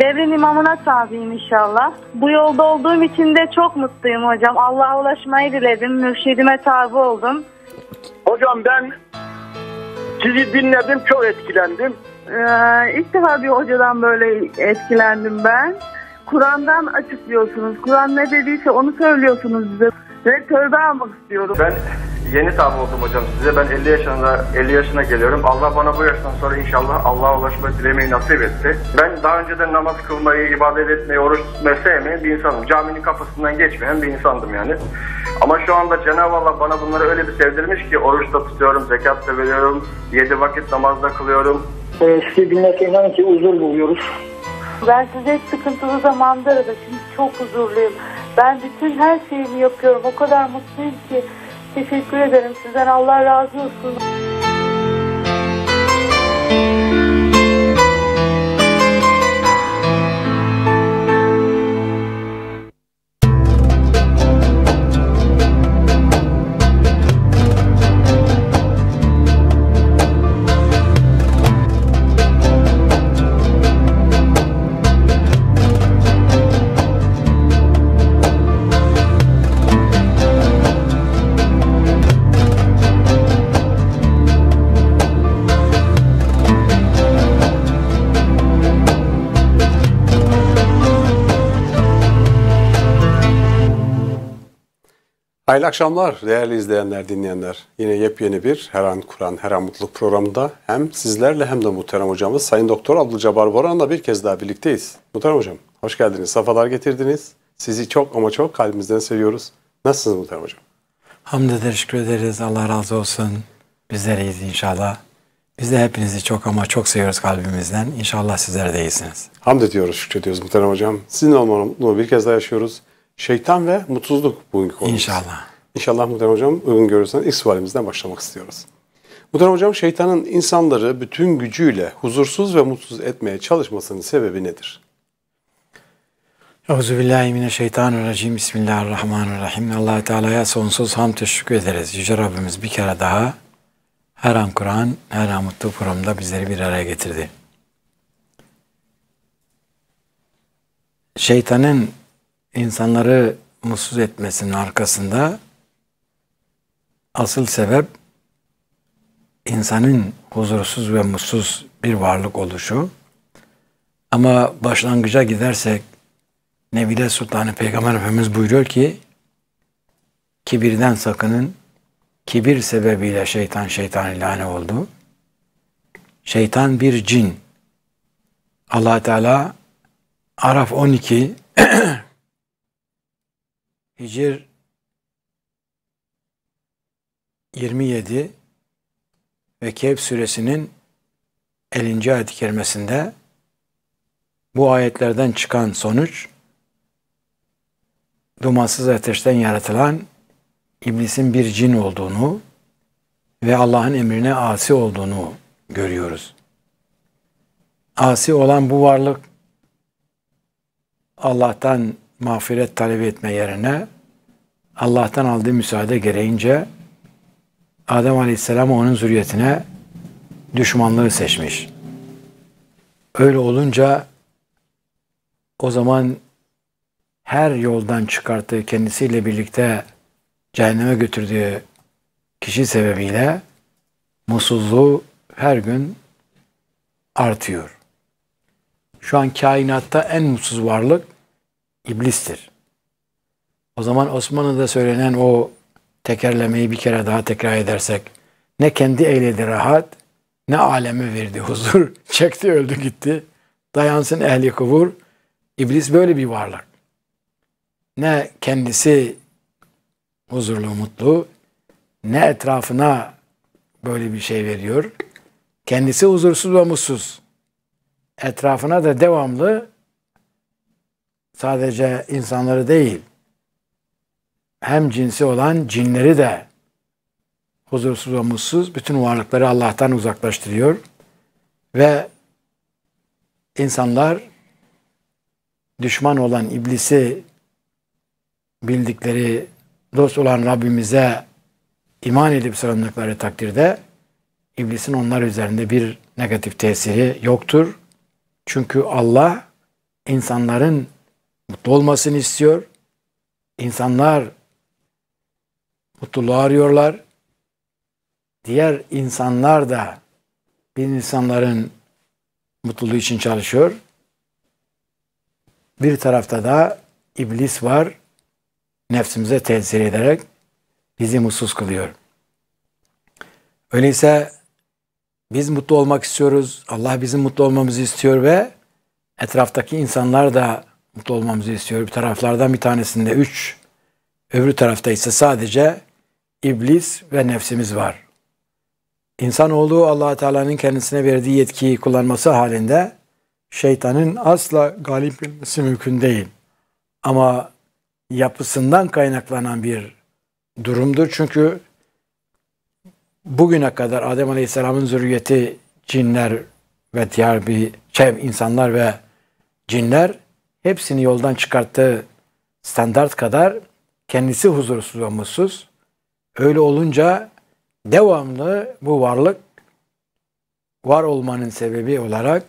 Devrin imamına tabiyim inşallah. Bu yolda olduğum için de çok mutluyum hocam. Allah'a ulaşmayı diledim. Mürşidime tabi oldum. Hocam ben sizi dinledim. Çok etkilendim. Ee, ilk defa bir hocadan böyle etkilendim ben. Kur'an'dan açıklıyorsunuz. Kur'an ne dediyse onu söylüyorsunuz bize. Ve tövbe almak istiyorum. Ben yeni tabi oldum hocam size. Ben 50 yaşında 50 yaşına geliyorum. Allah bana bu yaştan sonra inşallah Allah'a ulaşma dilemeyi nasip etti. Ben daha önceden namaz kılmayı, ibadet etmeyi, oruç tutmayı sevmeyen bir insanım. Caminin kapısından geçmeyen bir insandım yani. Ama şu anda Cenab-ı Allah bana bunları öyle bir sevdirmiş ki oruç da tutuyorum, zekat da veriyorum, 7 vakit namazda kılıyorum. Ee, sizi dinlerken inanın ki huzur buluyoruz. Ben size sıkıntılı zamanda aradım. Şimdi çok huzurluyum. Ben bütün her şeyimi yapıyorum. O kadar mutluyum ki. Teşekkür ederim. Sizden Allah razı olsun. Hayırlı akşamlar değerli izleyenler, dinleyenler. Yine yepyeni bir Her An Kur'an, Her An Mutluluk programında hem sizlerle hem de muhterem hocamız Sayın Doktor Abdülcabbar Boran'la bir kez daha birlikteyiz. Muhterem hocam hoş geldiniz, safalar getirdiniz. Sizi çok ama çok kalbimizden seviyoruz. Nasılsınız muhterem hocam? Hamd teşekkür ederiz. Allah razı olsun. bizleriyiz inşallah. Biz de hepinizi çok ama çok seviyoruz kalbimizden. İnşallah sizler de iyisiniz. Hamd ediyoruz, şükrediyoruz muhterem hocam. Sizin olma mutluluğu bir kez daha yaşıyoruz. Şeytan ve mutsuzluk bugün konumuz. İnşallah. İnşallah Muhterem Hocam uygun görürseniz ilk sualimizden başlamak istiyoruz. Muhterem Hocam şeytanın insanları bütün gücüyle huzursuz ve mutsuz etmeye çalışmasının sebebi nedir? Euzubillahimineşşeytanirracim. Bismillahirrahmanirrahim. allah Teala'ya sonsuz hamd teşekkür ederiz. Yüce Rabbimiz bir kere daha her an Kur'an, her an mutlu programda bizleri bir araya getirdi. Şeytanın insanları mutsuz etmesinin arkasında asıl sebep insanın huzursuz ve mutsuz bir varlık oluşu. Ama başlangıca gidersek Nebile Sultanı Peygamber Efendimiz buyuruyor ki kibirden sakının kibir sebebiyle şeytan şeytan ilanı oldu. Şeytan bir cin. allah Teala Araf 12 Hicr 27 ve Kehf suresinin 50. ayet-i kerimesinde bu ayetlerden çıkan sonuç dumansız ateşten yaratılan iblisin bir cin olduğunu ve Allah'ın emrine asi olduğunu görüyoruz. Asi olan bu varlık Allah'tan mağfiret talep etme yerine Allah'tan aldığı müsaade gereğince Adem Aleyhisselam onun zürriyetine düşmanlığı seçmiş. Öyle olunca o zaman her yoldan çıkarttığı kendisiyle birlikte cehenneme götürdüğü kişi sebebiyle mutsuzluğu her gün artıyor. Şu an kainatta en mutsuz varlık iblistir. O zaman Osmanlı'da söylenen o tekerlemeyi bir kere daha tekrar edersek ne kendi eyledi rahat ne aleme verdi huzur. Çekti öldü gitti. Dayansın ehli kubur. İblis böyle bir varlık. Ne kendisi huzurlu, mutlu ne etrafına böyle bir şey veriyor. Kendisi huzursuz ve mutsuz. Etrafına da devamlı sadece insanları değil, hem cinsi olan cinleri de huzursuz ve mutsuz bütün varlıkları Allah'tan uzaklaştırıyor ve insanlar düşman olan iblisi bildikleri dost olan Rabbimize iman edip sığındıkları takdirde iblisin onlar üzerinde bir negatif tesiri yoktur. Çünkü Allah insanların mutlu olmasını istiyor. İnsanlar mutluluğu arıyorlar. Diğer insanlar da bir insanların mutluluğu için çalışıyor. Bir tarafta da iblis var. Nefsimize tesir ederek bizi mutsuz kılıyor. Öyleyse biz mutlu olmak istiyoruz. Allah bizim mutlu olmamızı istiyor ve etraftaki insanlar da mutlu olmamızı istiyor. Bir taraflardan bir tanesinde üç, öbür tarafta ise sadece iblis ve nefsimiz var. İnsanoğlu allah Teala'nın kendisine verdiği yetkiyi kullanması halinde şeytanın asla galip gelmesi mümkün değil. Ama yapısından kaynaklanan bir durumdur. Çünkü bugüne kadar Adem Aleyhisselam'ın zürriyeti cinler ve diğer bir şey, insanlar ve cinler hepsini yoldan çıkarttığı standart kadar kendisi huzursuz ve mutsuz. Öyle olunca devamlı bu varlık var olmanın sebebi olarak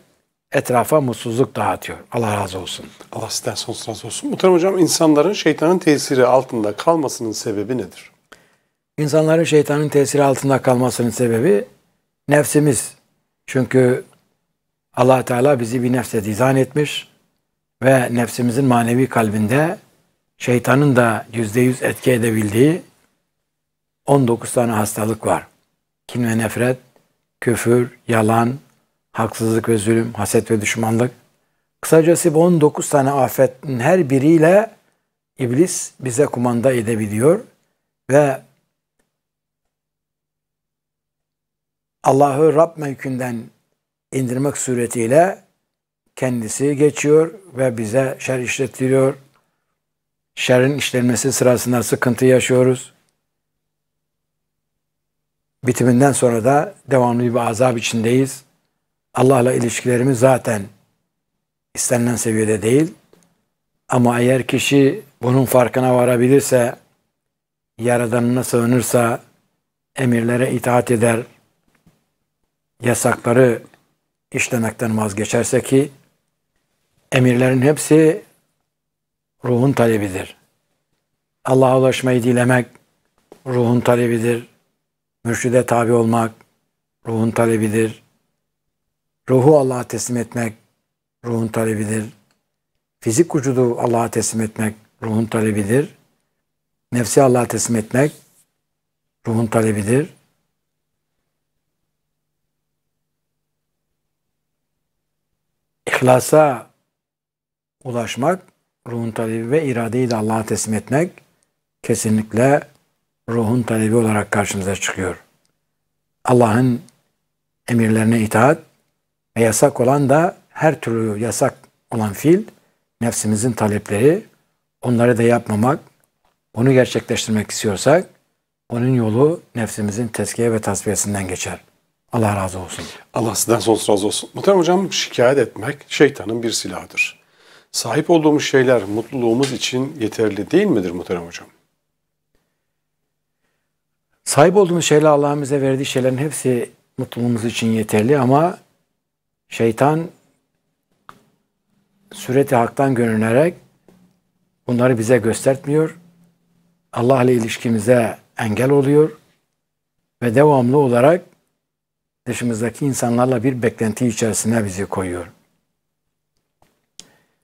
etrafa mutsuzluk dağıtıyor. Allah razı olsun. Allah sizden sonsuz razı olsun. Muhterem Hocam insanların şeytanın tesiri altında kalmasının sebebi nedir? İnsanların şeytanın tesiri altında kalmasının sebebi nefsimiz. Çünkü allah Teala bizi bir nefse dizayn etmiş ve nefsimizin manevi kalbinde şeytanın da yüzde yüz etki edebildiği 19 tane hastalık var. Kin ve nefret, küfür, yalan, haksızlık ve zulüm, haset ve düşmanlık. Kısacası bu 19 tane afetin her biriyle iblis bize kumanda edebiliyor ve Allah'ı Rab mevkünden indirmek suretiyle kendisi geçiyor ve bize şer işletiliyor. Şerin işlenmesi sırasında sıkıntı yaşıyoruz. Bitiminden sonra da devamlı bir azap içindeyiz. Allah'la ilişkilerimiz zaten istenilen seviyede değil. Ama eğer kişi bunun farkına varabilirse, Yaradan'ına sığınırsa, emirlere itaat eder, yasakları işlemekten vazgeçerse ki emirlerin hepsi ruhun talebidir. Allah'a ulaşmayı dilemek ruhun talebidir. Mürşide tabi olmak ruhun talebidir. Ruhu Allah'a teslim etmek ruhun talebidir. Fizik vücudu Allah'a teslim etmek ruhun talebidir. Nefsi Allah'a teslim etmek ruhun talebidir. İhlasa ulaşmak, ruhun talebi ve iradeyi de Allah'a teslim etmek kesinlikle ruhun talebi olarak karşımıza çıkıyor. Allah'ın emirlerine itaat ve yasak olan da her türlü yasak olan fiil nefsimizin talepleri onları da yapmamak, onu gerçekleştirmek istiyorsak onun yolu nefsimizin tezkiye ve tasfiyesinden geçer. Allah razı olsun. Allah sizden sonsuz razı olsun. Muhtemelen hocam şikayet etmek şeytanın bir silahıdır. Sahip olduğumuz şeyler mutluluğumuz için yeterli değil midir muhterem hocam? Sahip olduğumuz şeyler Allah'ın bize verdiği şeylerin hepsi mutluluğumuz için yeterli ama şeytan sureti haktan görünerek bunları bize göstermiyor, Allah ile ilişkimize engel oluyor ve devamlı olarak dışımızdaki insanlarla bir beklenti içerisine bizi koyuyor.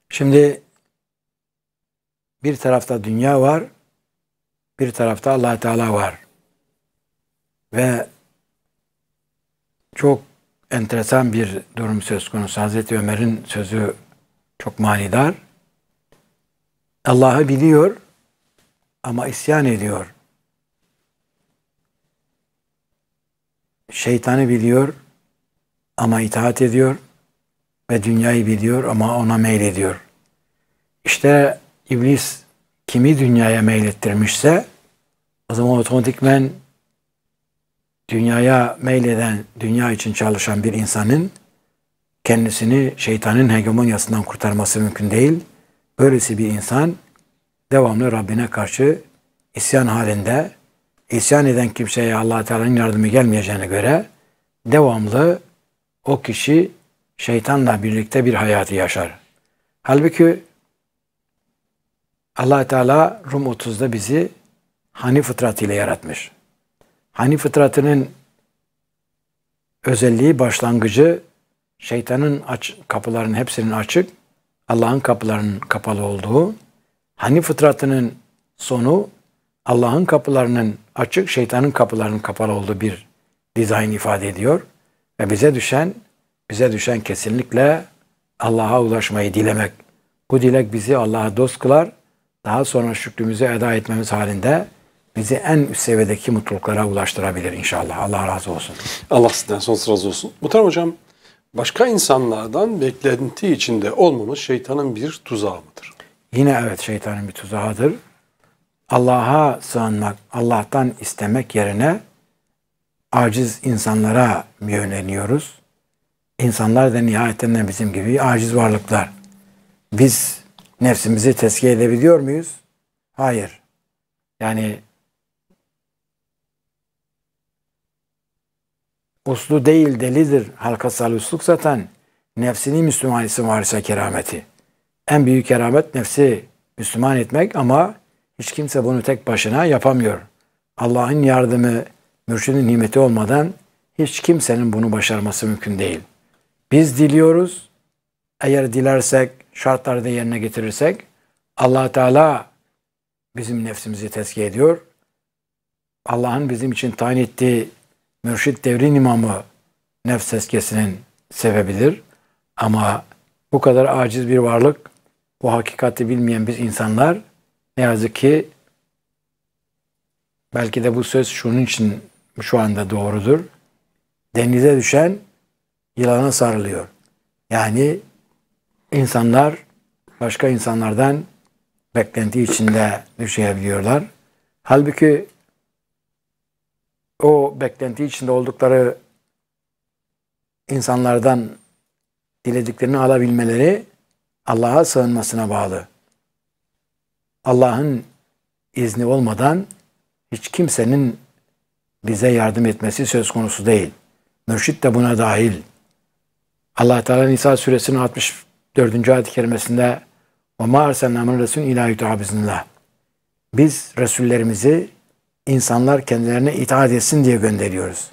Şimdi bir tarafta dünya var, bir tarafta allah Teala var. Ve çok enteresan bir durum söz konusu. Hazreti Ömer'in sözü çok manidar. Allah'ı biliyor ama isyan ediyor. Şeytanı biliyor ama itaat ediyor ve dünyayı biliyor ama ona meylediyor. İşte iblis kimi dünyaya meylettirmişse o zaman otomatikmen dünyaya meyleden, dünya için çalışan bir insanın kendisini şeytanın hegemonyasından kurtarması mümkün değil. Böylesi bir insan devamlı Rabbine karşı isyan halinde, isyan eden kimseye allah Teala'nın yardımı gelmeyeceğine göre devamlı o kişi şeytanla birlikte bir hayatı yaşar. Halbuki allah Teala Rum 30'da bizi hani fıtratıyla yaratmış. Hani fıtratının özelliği, başlangıcı şeytanın aç, kapılarının hepsinin açık, Allah'ın kapılarının kapalı olduğu, hani fıtratının sonu Allah'ın kapılarının açık, şeytanın kapılarının kapalı olduğu bir dizayn ifade ediyor. Ve bize düşen bize düşen kesinlikle Allah'a ulaşmayı dilemek. Bu dilek bizi Allah'a dost kılar. Daha sonra şükrümüzü eda etmemiz halinde bizi en üst seviyedeki mutluluklara ulaştırabilir inşallah. Allah razı olsun. Allah sizden sonsuz razı olsun. Muhtar Hocam, başka insanlardan beklenti içinde olmamız şeytanın bir tuzağı mıdır? Yine evet şeytanın bir tuzağıdır. Allah'a sığınmak, Allah'tan istemek yerine aciz insanlara yöneliyoruz. İnsanlar da nihayetinde bizim gibi aciz varlıklar. Biz nefsimizi tezkiye edebiliyor muyuz? Hayır. Yani uslu değil delidir halkasal usluk zaten nefsini Müslüman isim varsa kerameti. En büyük keramet nefsi Müslüman etmek ama hiç kimse bunu tek başına yapamıyor. Allah'ın yardımı, mürşidin nimeti olmadan hiç kimsenin bunu başarması mümkün değil. Biz diliyoruz. Eğer dilersek, şartları da yerine getirirsek allah Teala bizim nefsimizi tezkiye ediyor. Allah'ın bizim için tayin ettiği mürşit devrin imamı nefs tezkiyesinin sebebidir. Ama bu kadar aciz bir varlık, bu hakikati bilmeyen biz insanlar ne yazık ki belki de bu söz şunun için şu anda doğrudur. Denize düşen yılana sarılıyor. Yani insanlar başka insanlardan beklenti içinde düşebiliyorlar. Halbuki o beklenti içinde oldukları insanlardan dilediklerini alabilmeleri Allah'a sığınmasına bağlı. Allah'ın izni olmadan hiç kimsenin bize yardım etmesi söz konusu değil. Mürşit de buna dahil. Allah Teala Nisa suresinin 64. ayet-i kerimesinde "Ve ma erselnâ min resûn Biz resullerimizi insanlar kendilerine itaat etsin diye gönderiyoruz.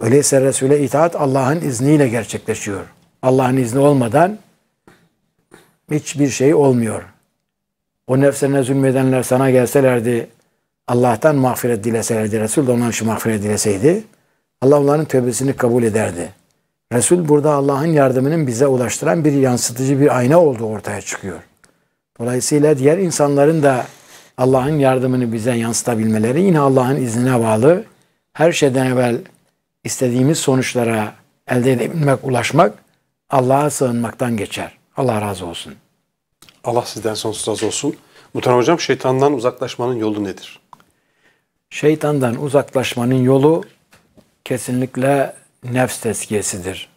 Öyleyse Resul'e itaat Allah'ın izniyle gerçekleşiyor. Allah'ın izni olmadan hiçbir şey olmuyor. O nefsine zulmedenler sana gelselerdi, Allah'tan mağfiret dileselerdi, Resul de ondan şu mağfiret dileseydi, Allah onların tövbesini kabul ederdi. Resul burada Allah'ın yardımının bize ulaştıran bir yansıtıcı bir ayna olduğu ortaya çıkıyor. Dolayısıyla diğer insanların da Allah'ın yardımını bize yansıtabilmeleri yine Allah'ın iznine bağlı. Her şeyden evvel istediğimiz sonuçlara elde edebilmek, ulaşmak Allah'a sığınmaktan geçer. Allah razı olsun. Allah sizden sonsuz razı olsun. Muhtar Hocam şeytandan uzaklaşmanın yolu nedir? Şeytandan uzaklaşmanın yolu kesinlikle nefs tezkiyesidir.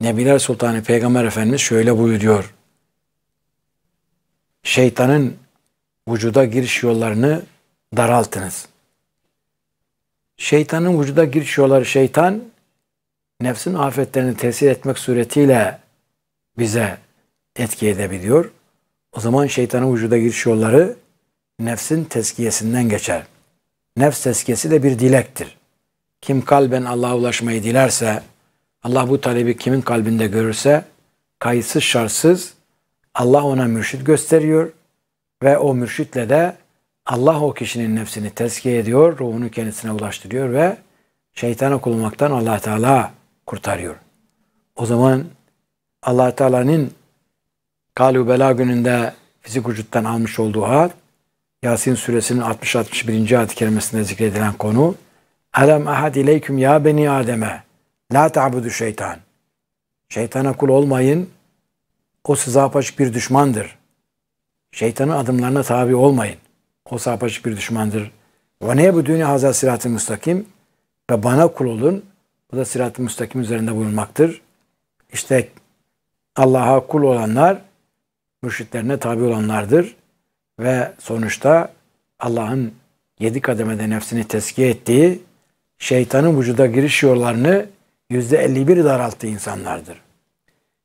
Nebiler Sultanı Peygamber Efendimiz şöyle buyuruyor. Şeytanın vücuda giriş yollarını daraltınız. Şeytanın vücuda giriş yolları şeytan nefsin afetlerini tesir etmek suretiyle bize etki edebiliyor. O zaman şeytanın vücuda giriş yolları nefsin tezkiyesinden geçer. Nefs tezkiyesi de bir dilektir. Kim kalben Allah'a ulaşmayı dilerse, Allah bu talebi kimin kalbinde görürse kayıtsız şartsız Allah ona mürşit gösteriyor ve o mürşitle de Allah o kişinin nefsini tezkiye ediyor, ruhunu kendisine ulaştırıyor ve şeytana kullanmaktan Allah Teala kurtarıyor. O zaman Allah Teala'nın Kalu Bela gününde fizik vücuttan almış olduğu hal Yasin suresinin 60-61. ayet-i kerimesinde zikredilen konu Elem ahad ileyküm ya beni Adem'e. La ta'budu şeytan. Şeytana kul olmayın. O size apaçık bir düşmandır. Şeytanın adımlarına tabi olmayın. O size apaçık bir düşmandır. Ve ne bu dünya Hazır sirat-ı müstakim? Ve bana kul olun. Bu da sirat-ı müstakim üzerinde bulunmaktır. İşte Allah'a kul olanlar mürşitlerine tabi olanlardır. Ve sonuçta Allah'ın yedi kademede nefsini tezkiye ettiği şeytanın vücuda giriş yollarını %51 daralttı insanlardır.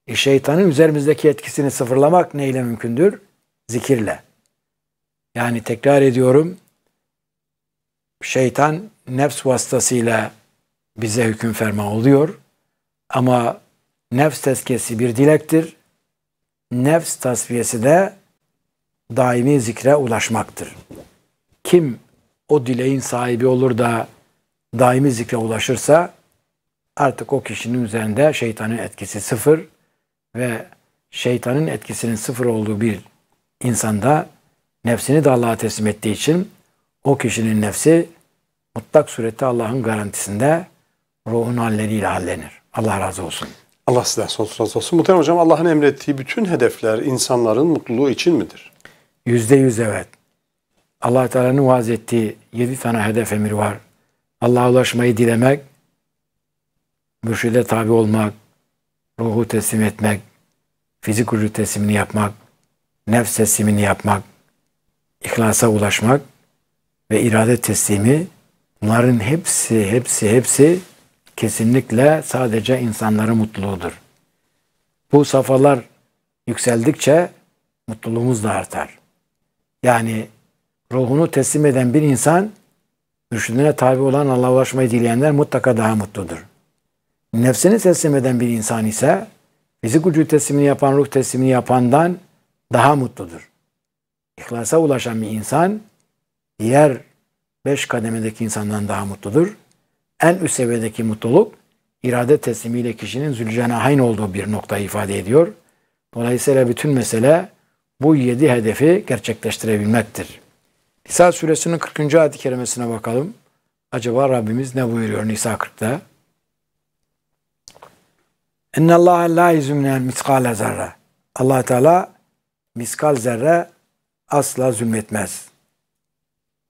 E şeytanın üzerimizdeki etkisini sıfırlamak neyle mümkündür? Zikirle. Yani tekrar ediyorum, şeytan nefs vasıtasıyla bize hüküm ferma oluyor. Ama nefs tezkiyesi bir dilektir. Nefs tasfiyesi de daimi zikre ulaşmaktır. Kim o dileğin sahibi olur da daimi zikre ulaşırsa artık o kişinin üzerinde şeytanın etkisi sıfır ve şeytanın etkisinin sıfır olduğu bir insanda nefsini de Allah'a teslim ettiği için o kişinin nefsi mutlak surette Allah'ın garantisinde ruhun halleriyle hallenir. Allah razı olsun. Allah sizden sonsuz razı olsun. Muhterem Hocam Allah'ın emrettiği bütün hedefler insanların mutluluğu için midir? Yüzde yüz evet. allah Teala'nın vaaz ettiği yedi tane hedef emir var. Allah'a ulaşmayı dilemek, mürşide tabi olmak, ruhu teslim etmek, fizik vücut teslimini yapmak, nefs teslimini yapmak, ihlasa ulaşmak ve irade teslimi bunların hepsi, hepsi, hepsi kesinlikle sadece insanların mutluluğudur. Bu safalar yükseldikçe mutluluğumuz da artar. Yani ruhunu teslim eden bir insan Mürşidine tabi olan Allah'a ulaşmayı dileyenler mutlaka daha mutludur. Nefsini teslim eden bir insan ise fizik vücut teslimini yapan, ruh teslimini yapandan daha mutludur. İhlasa ulaşan bir insan diğer beş kademedeki insandan daha mutludur. En üst seviyedeki mutluluk irade teslimiyle kişinin hain olduğu bir noktayı ifade ediyor. Dolayısıyla bütün mesele bu yedi hedefi gerçekleştirebilmektir. Nisa suresinin 40. ayet-i kerimesine bakalım. Acaba Rabbimiz ne buyuruyor Nisa 40'ta? اَنَّ اللّٰهَ لَا يُزُمْنَا مِسْقَالَ زَرَّ allah Teala miskal zerre asla zulmetmez.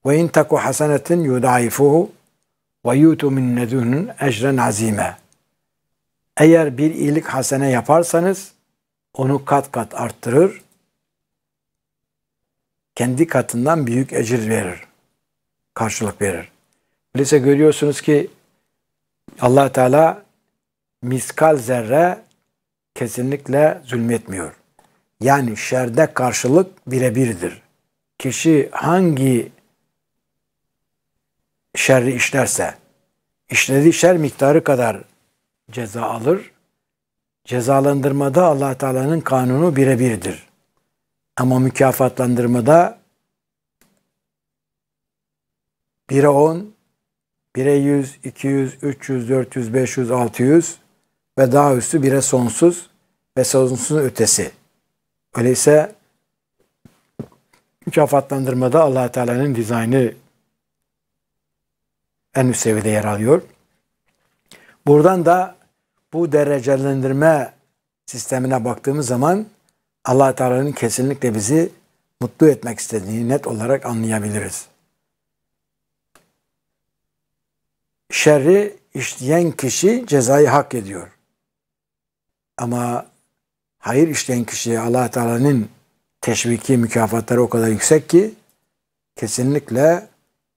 Ve in taku hasenetin yudaifuhu ve yutu min nedunun ecren azime. Eğer bir iyilik hasene yaparsanız onu kat kat arttırır kendi katından büyük ecir verir. Karşılık verir. Öyleyse görüyorsunuz ki allah Teala miskal zerre kesinlikle zulmetmiyor. Yani şerde karşılık birebirdir. Kişi hangi şerri işlerse, işlediği şer miktarı kadar ceza alır. Cezalandırmada allah Teala'nın kanunu birebirdir. Ama mükafatlandırmada 1'e 10, 1'e 100, 200, 300, 400, 500, 600 ve daha üstü 1'e sonsuz ve sonsuzun ötesi. Öyleyse mükafatlandırmada allah Teala'nın dizaynı en üst seviyede yer alıyor. Buradan da bu derecelendirme sistemine baktığımız zaman allah Teala'nın kesinlikle bizi mutlu etmek istediğini net olarak anlayabiliriz. Şerri işleyen kişi cezayı hak ediyor. Ama hayır işleyen kişiye allah Teala'nın teşviki mükafatları o kadar yüksek ki kesinlikle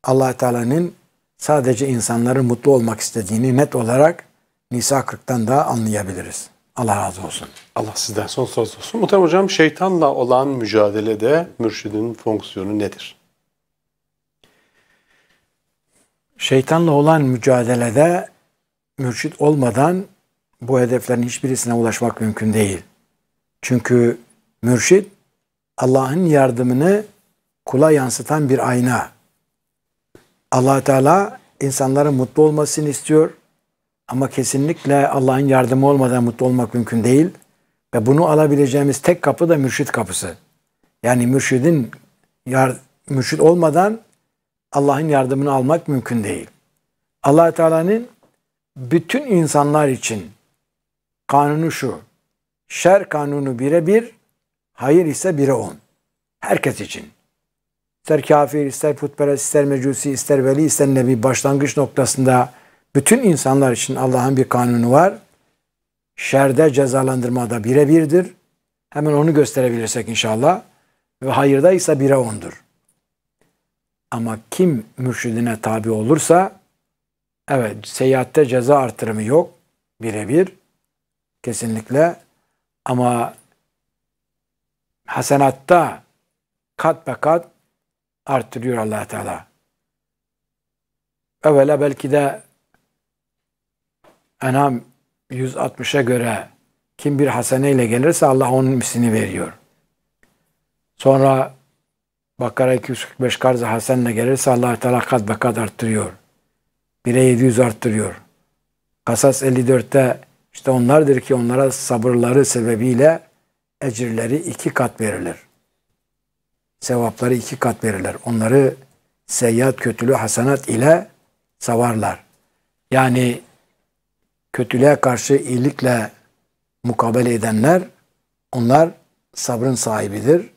allah Teala'nın sadece insanların mutlu olmak istediğini net olarak Nisa 40'tan da anlayabiliriz. Allah razı olsun. Allah sizden Son razı olsun. Muhterem hocam şeytanla olan mücadelede mürşidin fonksiyonu nedir? Şeytanla olan mücadelede mürşid olmadan bu hedeflerin hiçbirisine ulaşmak mümkün değil. Çünkü mürşid Allah'ın yardımını kula yansıtan bir ayna. allah Teala insanların mutlu olmasını istiyor. Ama kesinlikle Allah'ın yardımı olmadan mutlu olmak mümkün değil. Ve bunu alabileceğimiz tek kapı da mürşit kapısı. Yani mürşidin yar, mürşid olmadan Allah'ın yardımını almak mümkün değil. allah Teala'nın bütün insanlar için kanunu şu. Şer kanunu bire bir, hayır ise bire on. Herkes için. İster kafir, ister putperest, ister mecusi, ister veli, ister nebi başlangıç noktasında bütün insanlar için Allah'ın bir kanunu var. Şerde cezalandırma da bire birdir. Hemen onu gösterebilirsek inşallah. Ve hayırda ise bire ondur. Ama kim mürşidine tabi olursa evet seyahatte ceza artırımı yok. Birebir. Kesinlikle. Ama hasenatta kat be kat artırıyor allah Teala. Evvela belki de Enam 160'a göre kim bir hasene ile gelirse Allah onun misini veriyor. Sonra Bakara 245 karz-ı ile gelirse allah Teala kat be kat arttırıyor. 1'e 700 arttırıyor. Kasas 54'te işte onlardır ki onlara sabırları sebebiyle ecirleri iki kat verilir. Sevapları iki kat verilir. Onları seyyat kötülüğü hasanat ile savarlar. Yani kötülüğe karşı iyilikle mukabele edenler onlar sabrın sahibidir.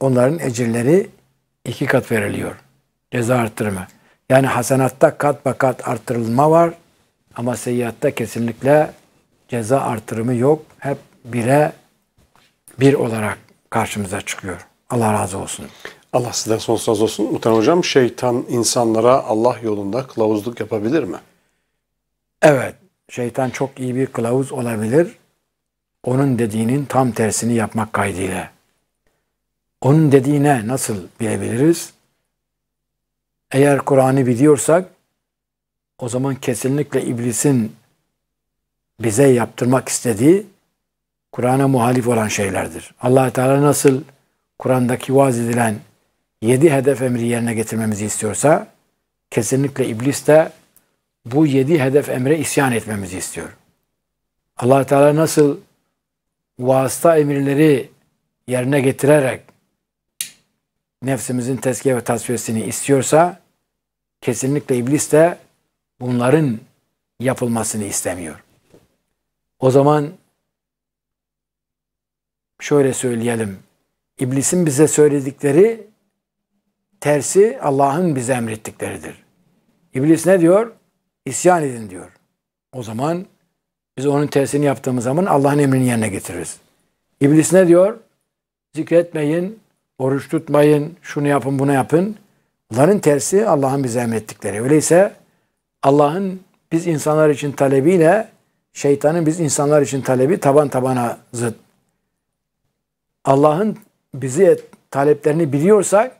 Onların ecirleri iki kat veriliyor. Ceza arttırma. Yani hasanatta kat kat arttırılma var ama seyyiatta kesinlikle ceza artırımı yok. Hep bire bir olarak karşımıza çıkıyor. Allah razı olsun. Allah sizden sonsuz olsun. Muhtemelen hocam şeytan insanlara Allah yolunda kılavuzluk yapabilir mi? Evet. Şeytan çok iyi bir kılavuz olabilir. Onun dediğinin tam tersini yapmak kaydıyla. Onun dediğine nasıl bilebiliriz? Eğer Kur'an'ı biliyorsak o zaman kesinlikle iblisin bize yaptırmak istediği Kur'an'a muhalif olan şeylerdir. allah Teala nasıl Kur'an'daki vaz edilen yedi hedef emri yerine getirmemizi istiyorsa kesinlikle iblis de bu yedi hedef emre isyan etmemizi istiyor. allah Teala nasıl vasıta emirleri yerine getirerek nefsimizin tezkiye ve tasfiyesini istiyorsa kesinlikle iblis de bunların yapılmasını istemiyor. O zaman şöyle söyleyelim. İblisin bize söyledikleri tersi Allah'ın bize emrettikleridir. İblis ne diyor? İsyan edin diyor. O zaman biz onun tersini yaptığımız zaman Allah'ın emrini yerine getiririz. İblis ne diyor? Zikretmeyin, oruç tutmayın, şunu yapın, bunu yapın. Bunların tersi Allah'ın bize emrettikleri. Öyleyse Allah'ın biz insanlar için talebiyle şeytanın biz insanlar için talebi taban tabana zıt. Allah'ın bizi taleplerini biliyorsak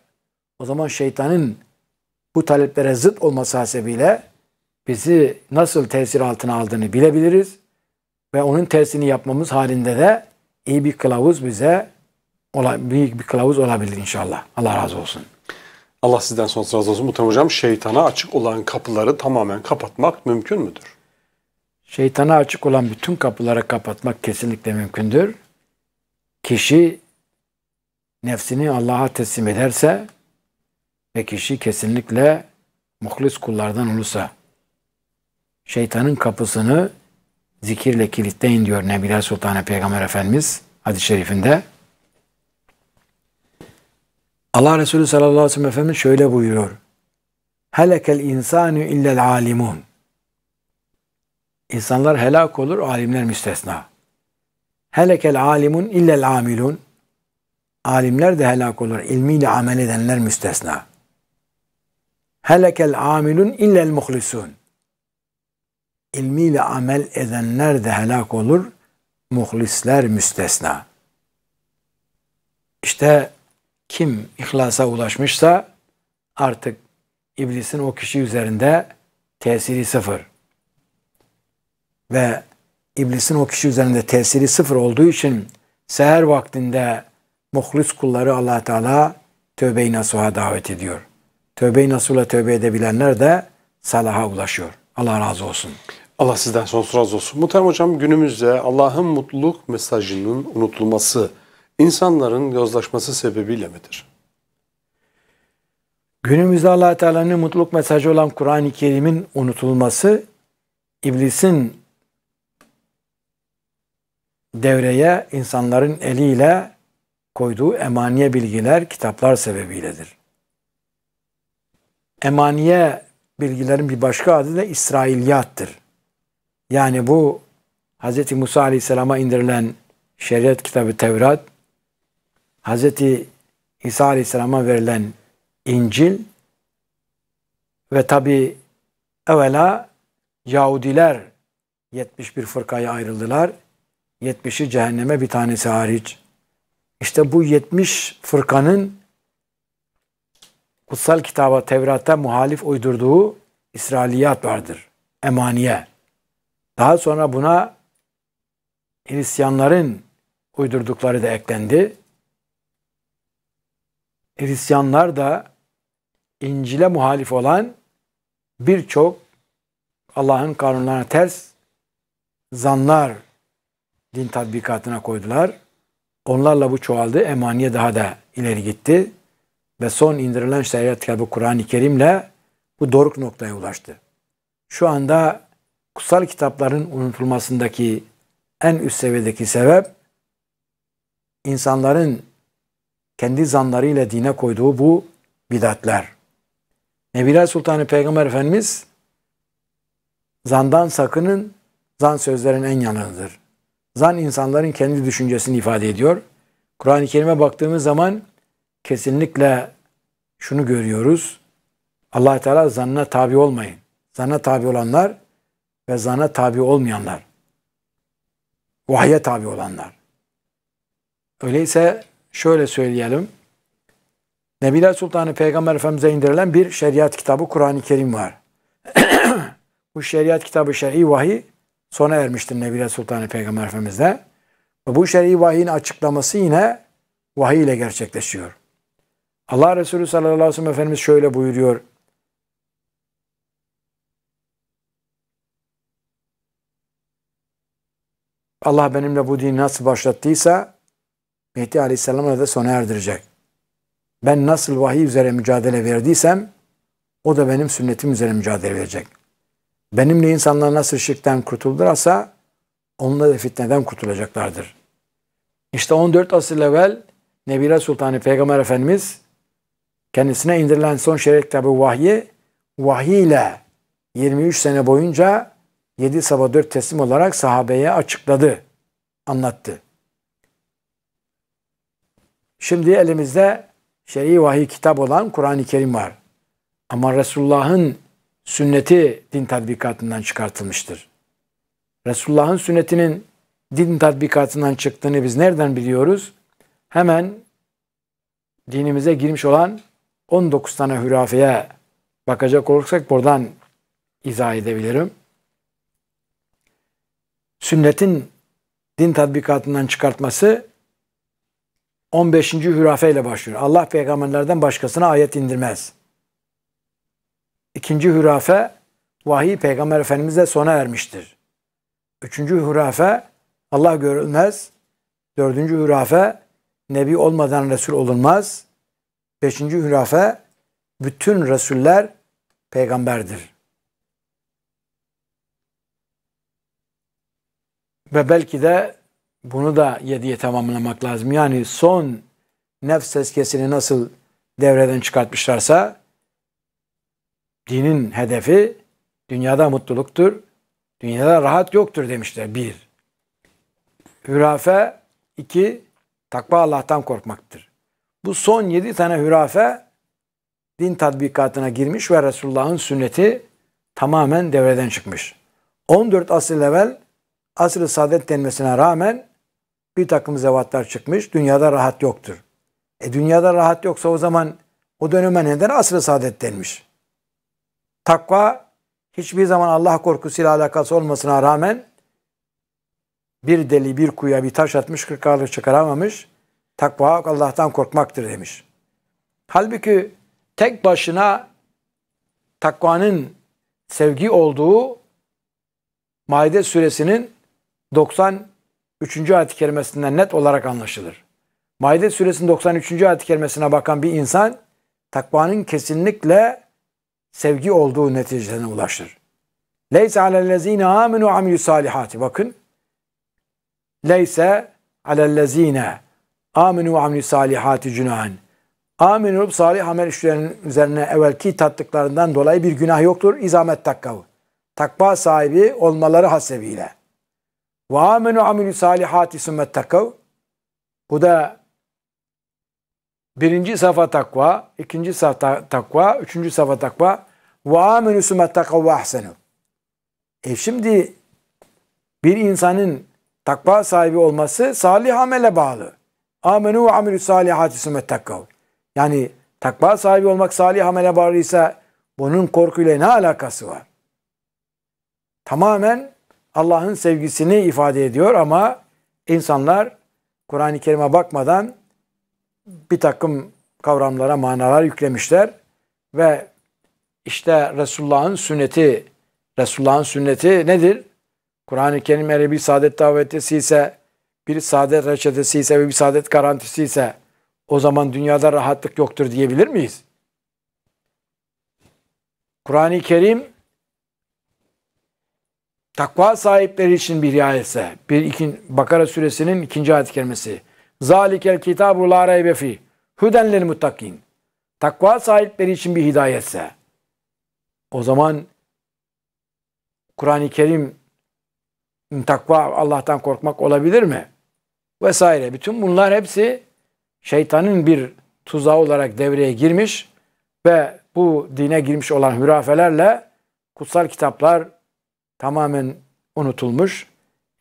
o zaman şeytanın bu taleplere zıt olması hasebiyle bizi nasıl tesir altına aldığını bilebiliriz ve onun tersini yapmamız halinde de iyi bir kılavuz bize büyük bir kılavuz olabilir inşallah. Allah razı olsun. Allah sizden sonsuz razı olsun. Muhtem Hocam şeytana açık olan kapıları tamamen kapatmak mümkün müdür? Şeytana açık olan bütün kapıları kapatmak kesinlikle mümkündür. Kişi nefsini Allah'a teslim ederse ve kişi kesinlikle muhlis kullardan olursa şeytanın kapısını zikirle kilitleyin diyor Nebiler Sultanı Peygamber Efendimiz hadis-i şerifinde. Allah Resulü sallallahu aleyhi ve sellem Efendimiz şöyle buyuruyor. Helekel insanu illel alimun. İnsanlar helak olur, alimler müstesna. Helekel alimun illel amilun. Alimler de helak olur, ilmiyle amel edenler müstesna helekel amilun illel muhlisun. İlmiyle amel edenler de helak olur. Muhlisler müstesna. İşte kim ihlasa ulaşmışsa artık iblisin o kişi üzerinde tesiri sıfır. Ve iblisin o kişi üzerinde tesiri sıfır olduğu için seher vaktinde muhlis kulları allah Teala tövbe-i nasuha davet ediyor tövbe-i nasula tövbe edebilenler de salaha ulaşıyor. Allah razı olsun. Allah sizden sonsuz razı olsun. Muhterem Hocam günümüzde Allah'ın mutluluk mesajının unutulması insanların yozlaşması sebebiyle midir? Günümüzde allah Teala'nın mutluluk mesajı olan Kur'an-ı Kerim'in unutulması iblisin devreye insanların eliyle koyduğu emaniye bilgiler, kitaplar sebebiyledir. Emaniye bilgilerin bir başka adı da İsrailiyattır. Yani bu Hz. Musa Aleyhisselam'a indirilen şeriat kitabı Tevrat, Hz. İsa Aleyhisselam'a verilen İncil ve tabi evvela Yahudiler 71 fırkaya ayrıldılar. 70'i cehenneme bir tanesi hariç. İşte bu 70 fırkanın kutsal kitaba Tevrat'ta muhalif uydurduğu İsrailiyat vardır. Emaniye. Daha sonra buna Hristiyanların uydurdukları da eklendi. Hristiyanlar da İncil'e muhalif olan birçok Allah'ın kanunlarına ters zanlar din tatbikatına koydular. Onlarla bu çoğaldı. Emaniye daha da ileri gitti ve son indirilen şeriat kitabı Kur'an-ı Kerim'le bu doruk noktaya ulaştı. Şu anda kutsal kitapların unutulmasındaki en üst seviyedeki sebep insanların kendi zanlarıyla dine koyduğu bu bidatler. Nebiler Sultanı Peygamber Efendimiz zandan sakının zan sözlerin en yanındır. Zan insanların kendi düşüncesini ifade ediyor. Kur'an-ı Kerim'e baktığımız zaman kesinlikle şunu görüyoruz. allah Teala zanna tabi olmayın. Zana tabi olanlar ve zana tabi olmayanlar. Vahye tabi olanlar. Öyleyse şöyle söyleyelim. Nebiler Sultanı Peygamber Efendimiz'e indirilen bir şeriat kitabı Kur'an-ı Kerim var. bu şeriat kitabı şer'i vahiy sona ermiştir Nebiler Sultanı Peygamber Efendimiz'de. bu şer'i vahiyin açıklaması yine vahiy ile gerçekleşiyor. Allah Resulü sallallahu aleyhi ve sellem Efendimiz şöyle buyuruyor. Allah benimle bu dini nasıl başlattıysa Mehdi Aleyhisselam'a da sona erdirecek. Ben nasıl vahiy üzere mücadele verdiysem o da benim sünnetim üzere mücadele verecek. Benimle insanlar nasıl şirkten kurtulursa onunla da fitneden kurtulacaklardır. İşte 14 asıl evvel Nebire Sultanı Peygamber Efendimiz kendisine indirilen son şeref kitabı vahyi, vahiy ile 23 sene boyunca 7 sabah 4 teslim olarak sahabeye açıkladı, anlattı. Şimdi elimizde şer'i vahiy kitap olan Kur'an-ı Kerim var. Ama Resulullah'ın sünneti din tatbikatından çıkartılmıştır. Resulullah'ın sünnetinin din tatbikatından çıktığını biz nereden biliyoruz? Hemen dinimize girmiş olan 19 tane hürafeye bakacak olursak buradan izah edebilirim. Sünnetin din tatbikatından çıkartması 15. hürafe ile başlıyor. Allah peygamberlerden başkasına ayet indirmez. İkinci hürafe vahiy peygamber efendimizle sona ermiştir. Üçüncü hürafe Allah görülmez. Dördüncü hürafe nebi olmadan resul olunmaz. Beşinci hülafe bütün Resuller peygamberdir. Ve belki de bunu da yediye tamamlamak lazım. Yani son nefs tezkesini nasıl devreden çıkartmışlarsa dinin hedefi dünyada mutluluktur, dünyada rahat yoktur demişler. Bir. Hürafe iki, takva Allah'tan korkmaktır bu son yedi tane hürafe din tatbikatına girmiş ve Resulullah'ın sünneti tamamen devreden çıkmış. 14 asıl evvel asr-ı saadet denmesine rağmen bir takım zevatlar çıkmış. Dünyada rahat yoktur. E dünyada rahat yoksa o zaman o döneme neden asr-ı saadet denmiş? Takva hiçbir zaman Allah korkusuyla alakası olmasına rağmen bir deli bir kuya bir taş atmış kırk ağırlık çıkaramamış. Takva Allah'tan korkmaktır demiş. Halbuki tek başına takvanın sevgi olduğu Maide suresinin 93. ayet-i kerimesinden net olarak anlaşılır. Maide suresinin 93. ayet-i kerimesine bakan bir insan takvanın kesinlikle sevgi olduğu neticesine ulaşır. Leyse alellezine aminu amilü salihati. Bakın. Leyse alellezine aminu ve amli salihati cünahen. Amin olup salih amel işlerinin üzerine evvelki tattıklarından dolayı bir günah yoktur. İzamet takkav. Takva sahibi olmaları hasebiyle. Ve aminu amilü salihati sümmet takkav. Bu da birinci safa takva, ikinci safa takva, üçüncü safa takva. Ve aminu sümmet takkav ve ahsenu. E şimdi bir insanın takva sahibi olması salih amele bağlı amenu ve amilü salihati sümme takkav. Yani takva sahibi olmak salih amele bağlıysa bunun korkuyla ne alakası var? Tamamen Allah'ın sevgisini ifade ediyor ama insanlar Kur'an-ı Kerim'e bakmadan bir takım kavramlara manalar yüklemişler ve işte Resulullah'ın sünneti Resulullah'ın sünneti nedir? Kur'an-ı Kerim'e bir Saadet Davetesi ise bir saadet reçetesi ise ve bir saadet garantisi ise o zaman dünyada rahatlık yoktur diyebilir miyiz? Kur'an-ı Kerim takva sahipleri için bir ayetse, bir ikin, Bakara suresinin ikinci ayet kelimesi. Zalikel kitabu la raybe fi hudenlil muttakin. Takva sahipleri için bir hidayetse. O zaman Kur'an-ı Kerim Takva Allah'tan korkmak olabilir mi? Vesaire. Bütün bunlar hepsi şeytanın bir tuzağı olarak devreye girmiş ve bu dine girmiş olan hürafelerle kutsal kitaplar tamamen unutulmuş.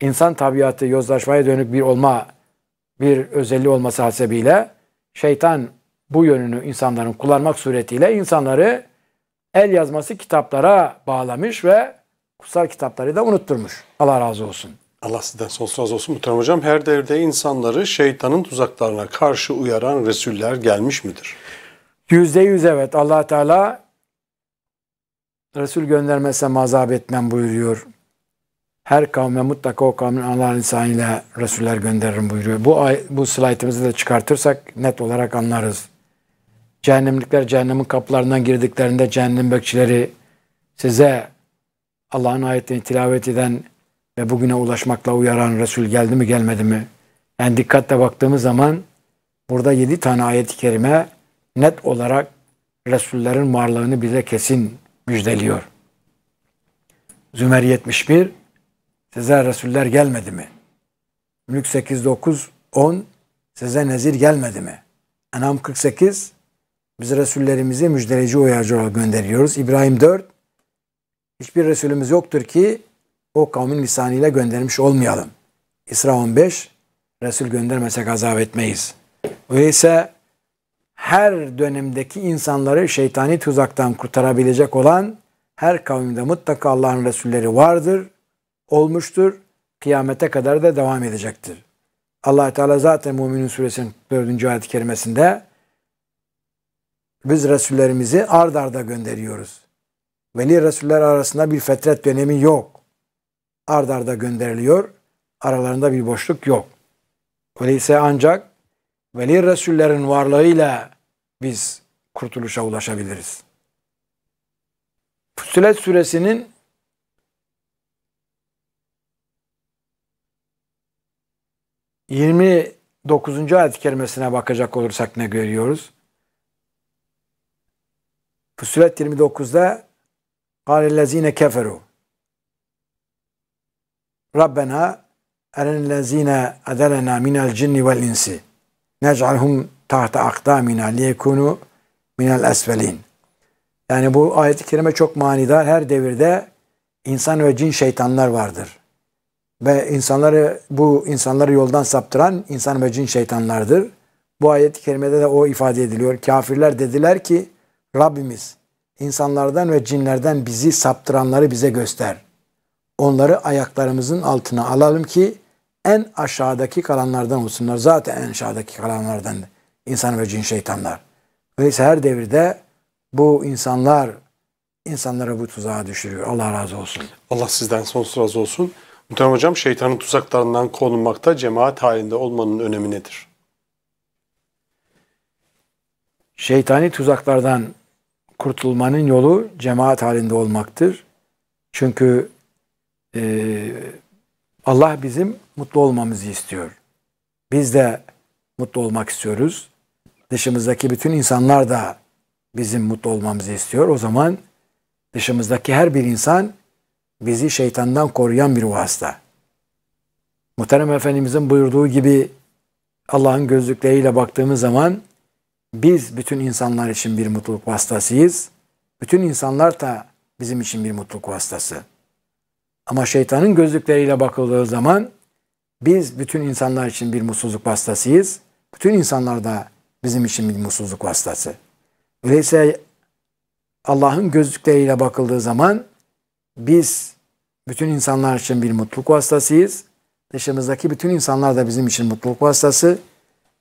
İnsan tabiatı yozlaşmaya dönük bir olma, bir özelliği olması hasebiyle şeytan bu yönünü insanların kullanmak suretiyle insanları el yazması kitaplara bağlamış ve kutsal kitapları da unutturmuş. Allah razı olsun. Allah sizden sonsuz razı olsun Muhterem Hocam. Her devirde insanları şeytanın tuzaklarına karşı uyaran Resuller gelmiş midir? Yüzde yüz evet. allah Teala Resul göndermezsem azap etmem buyuruyor. Her kavme mutlaka o kavmin Allah'ın insaniyle Resuller gönderirim buyuruyor. Bu, ay, bu slaytımızı da çıkartırsak net olarak anlarız. Cehennemlikler cehennemin kapılarından girdiklerinde cehennem bekçileri size Allah'ın ayetlerini tilavet eden ve bugüne ulaşmakla uyaran Resul geldi mi gelmedi mi? Yani dikkatle baktığımız zaman burada yedi tane ayet-i kerime net olarak Resullerin varlığını bize kesin müjdeliyor. Zümer 71 size Resuller gelmedi mi? Mülk 8, 9, 10 size nezir gelmedi mi? Enam 48 biz Resullerimizi müjdeleyici uyarıcı olarak gönderiyoruz. İbrahim 4 hiçbir Resulümüz yoktur ki o kavmin lisanıyla göndermiş olmayalım. İsra 15, Resul göndermesek azap etmeyiz. Öyleyse her dönemdeki insanları şeytani tuzaktan kurtarabilecek olan her kavimde mutlaka Allah'ın Resulleri vardır, olmuştur, kıyamete kadar da devam edecektir. allah Teala zaten Müminun Suresinin 4. ayet-i kerimesinde biz Resullerimizi ard arda gönderiyoruz. Veli Resuller arasında bir fetret dönemi yok. ardarda arda gönderiliyor. Aralarında bir boşluk yok. Öyleyse ancak veli Resullerin varlığıyla biz kurtuluşa ulaşabiliriz. Fussilet suresinin 29. ayet kelimesine bakacak olursak ne görüyoruz? Fussilet 29'da Kâlellezîne keferû. Rabbena erenlezîne edelena minel cinni vel insi. Nec'alhum tahta akdamina liyekunu minel esvelin. Yani bu ayet-i kerime çok manidar. Her devirde insan ve cin şeytanlar vardır. Ve insanları bu insanları yoldan saptıran insan ve cin şeytanlardır. Bu ayet-i kerimede de o ifade ediliyor. Kafirler dediler ki Rabbimiz İnsanlardan ve cinlerden bizi saptıranları bize göster. Onları ayaklarımızın altına alalım ki en aşağıdaki kalanlardan olsunlar. Zaten en aşağıdaki kalanlardan insan ve cin şeytanlar. Öyleyse her devirde bu insanlar insanlara bu tuzağa düşürüyor. Allah razı olsun. Allah sizden sonsuz razı olsun. Muhterem Hocam şeytanın tuzaklarından korunmakta cemaat halinde olmanın önemi nedir? Şeytani tuzaklardan kurtulmanın yolu cemaat halinde olmaktır. Çünkü e, Allah bizim mutlu olmamızı istiyor. Biz de mutlu olmak istiyoruz. Dışımızdaki bütün insanlar da bizim mutlu olmamızı istiyor. O zaman dışımızdaki her bir insan bizi şeytandan koruyan bir vasıta. Muhterem Efendimizin buyurduğu gibi Allah'ın gözlükleriyle baktığımız zaman biz bütün insanlar için bir mutluluk vasıtasıyız. Bütün insanlar da bizim için bir mutluluk vasıtası. Ama şeytanın gözlükleriyle bakıldığı zaman biz bütün insanlar için bir mutsuzluk vasıtasıyız. Bütün insanlar da bizim için bir mutsuzluk vasıtası. Öyleyse Allah'ın gözlükleriyle bakıldığı zaman biz bütün insanlar için bir mutluluk vasıtasıyız. Dışımızdaki bütün insanlar da bizim için mutluluk vasıtası.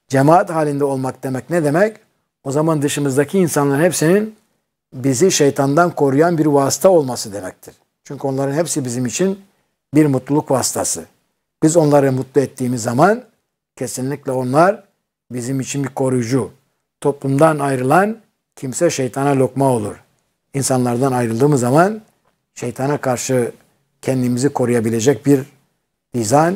Cemaat halinde olmak demek ne demek? O zaman dışımızdaki insanların hepsinin bizi şeytandan koruyan bir vasıta olması demektir. Çünkü onların hepsi bizim için bir mutluluk vasıtası. Biz onları mutlu ettiğimiz zaman kesinlikle onlar bizim için bir koruyucu. Toplumdan ayrılan kimse şeytana lokma olur. İnsanlardan ayrıldığımız zaman şeytana karşı kendimizi koruyabilecek bir nizam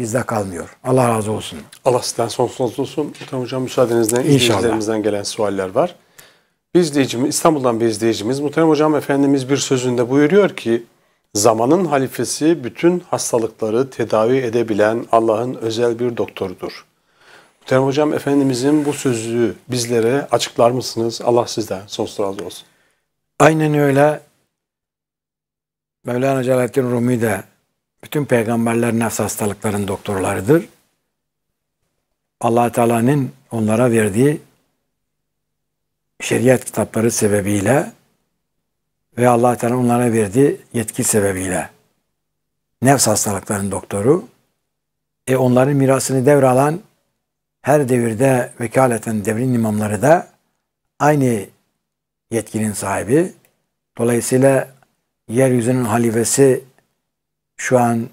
bizde kalmıyor. Allah razı olsun. Allah sizden sonsuz olsun. Muhtemelen hocam müsaadenizle izleyicilerimizden gelen sualler var. Bir izleyicimiz, İstanbul'dan bir izleyicimiz Muhterem Hocam Efendimiz bir sözünde buyuruyor ki zamanın halifesi bütün hastalıkları tedavi edebilen Allah'ın özel bir doktorudur. Muhterem Hocam Efendimizin bu sözü bizlere açıklar mısınız? Allah sizden sonsuz razı olsun. Aynen öyle. Mevlana Celaleddin Rumi de bütün peygamberler nefs hastalıkların doktorlarıdır. allah Teala'nın onlara verdiği şeriat kitapları sebebiyle ve allah Teala onlara verdiği yetki sebebiyle nefs hastalıklarının doktoru e onların mirasını devralan her devirde vekaleten devrin imamları da aynı yetkinin sahibi. Dolayısıyla yeryüzünün halifesi şu an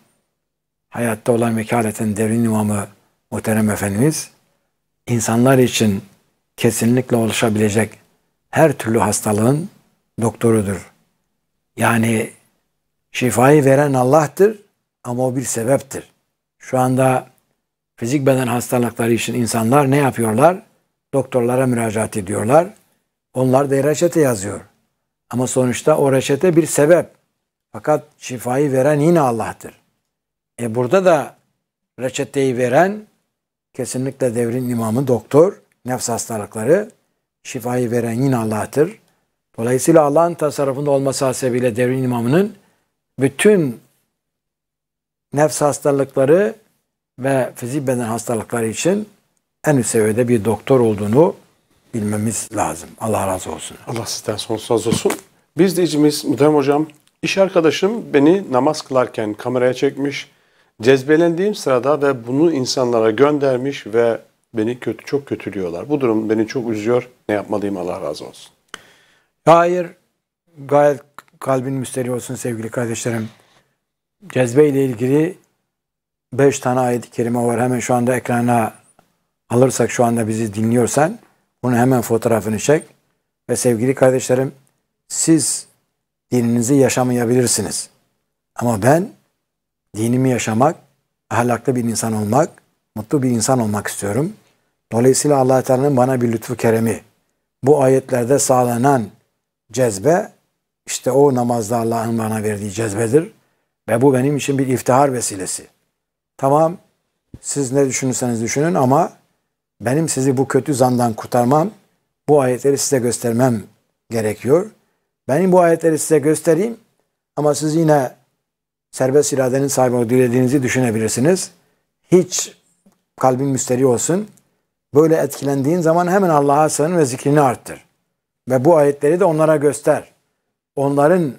hayatta olan vekaleten derin imamı Muhterem Efendimiz insanlar için kesinlikle oluşabilecek her türlü hastalığın doktorudur. Yani şifayı veren Allah'tır ama o bir sebeptir. Şu anda fizik beden hastalıkları için insanlar ne yapıyorlar? Doktorlara müracaat ediyorlar. Onlar da reçete yazıyor. Ama sonuçta o reçete bir sebep. Fakat şifayı veren yine Allah'tır. E burada da reçeteyi veren kesinlikle devrin imamı doktor, nefs hastalıkları şifayı veren yine Allah'tır. Dolayısıyla Allah'ın tasarrufunda olması hasebiyle devrin imamının bütün nefs hastalıkları ve fizik beden hastalıkları için en üst seviyede bir doktor olduğunu bilmemiz lazım. Allah razı olsun. Allah sizden sonsuz razı olsun. Biz de izleyicimiz Müdem Hocam İş arkadaşım beni namaz kılarken kameraya çekmiş, cezbelendiğim sırada ve bunu insanlara göndermiş ve beni kötü çok kötülüyorlar. Bu durum beni çok üzüyor. Ne yapmalıyım Allah razı olsun. Hayır, gayet kalbin müsterih olsun sevgili kardeşlerim. Cezbe ile ilgili beş tane ayet-i kerime var. Hemen şu anda ekrana alırsak şu anda bizi dinliyorsan bunu hemen fotoğrafını çek. Ve sevgili kardeşlerim siz dininizi yaşamayabilirsiniz. Ama ben dinimi yaşamak, ahlaklı bir insan olmak, mutlu bir insan olmak istiyorum. Dolayısıyla allah Teala'nın bana bir lütfu keremi. Bu ayetlerde sağlanan cezbe işte o namazda Allah'ın bana verdiği cezbedir. Ve bu benim için bir iftihar vesilesi. Tamam siz ne düşünürseniz düşünün ama benim sizi bu kötü zandan kurtarmam, bu ayetleri size göstermem gerekiyor. Benim bu ayetleri size göstereyim ama siz yine serbest iradenin sahibi olarak dilediğinizi düşünebilirsiniz. Hiç kalbin müsteri olsun. Böyle etkilendiğin zaman hemen Allah'a sığın ve zikrini arttır. Ve bu ayetleri de onlara göster. Onların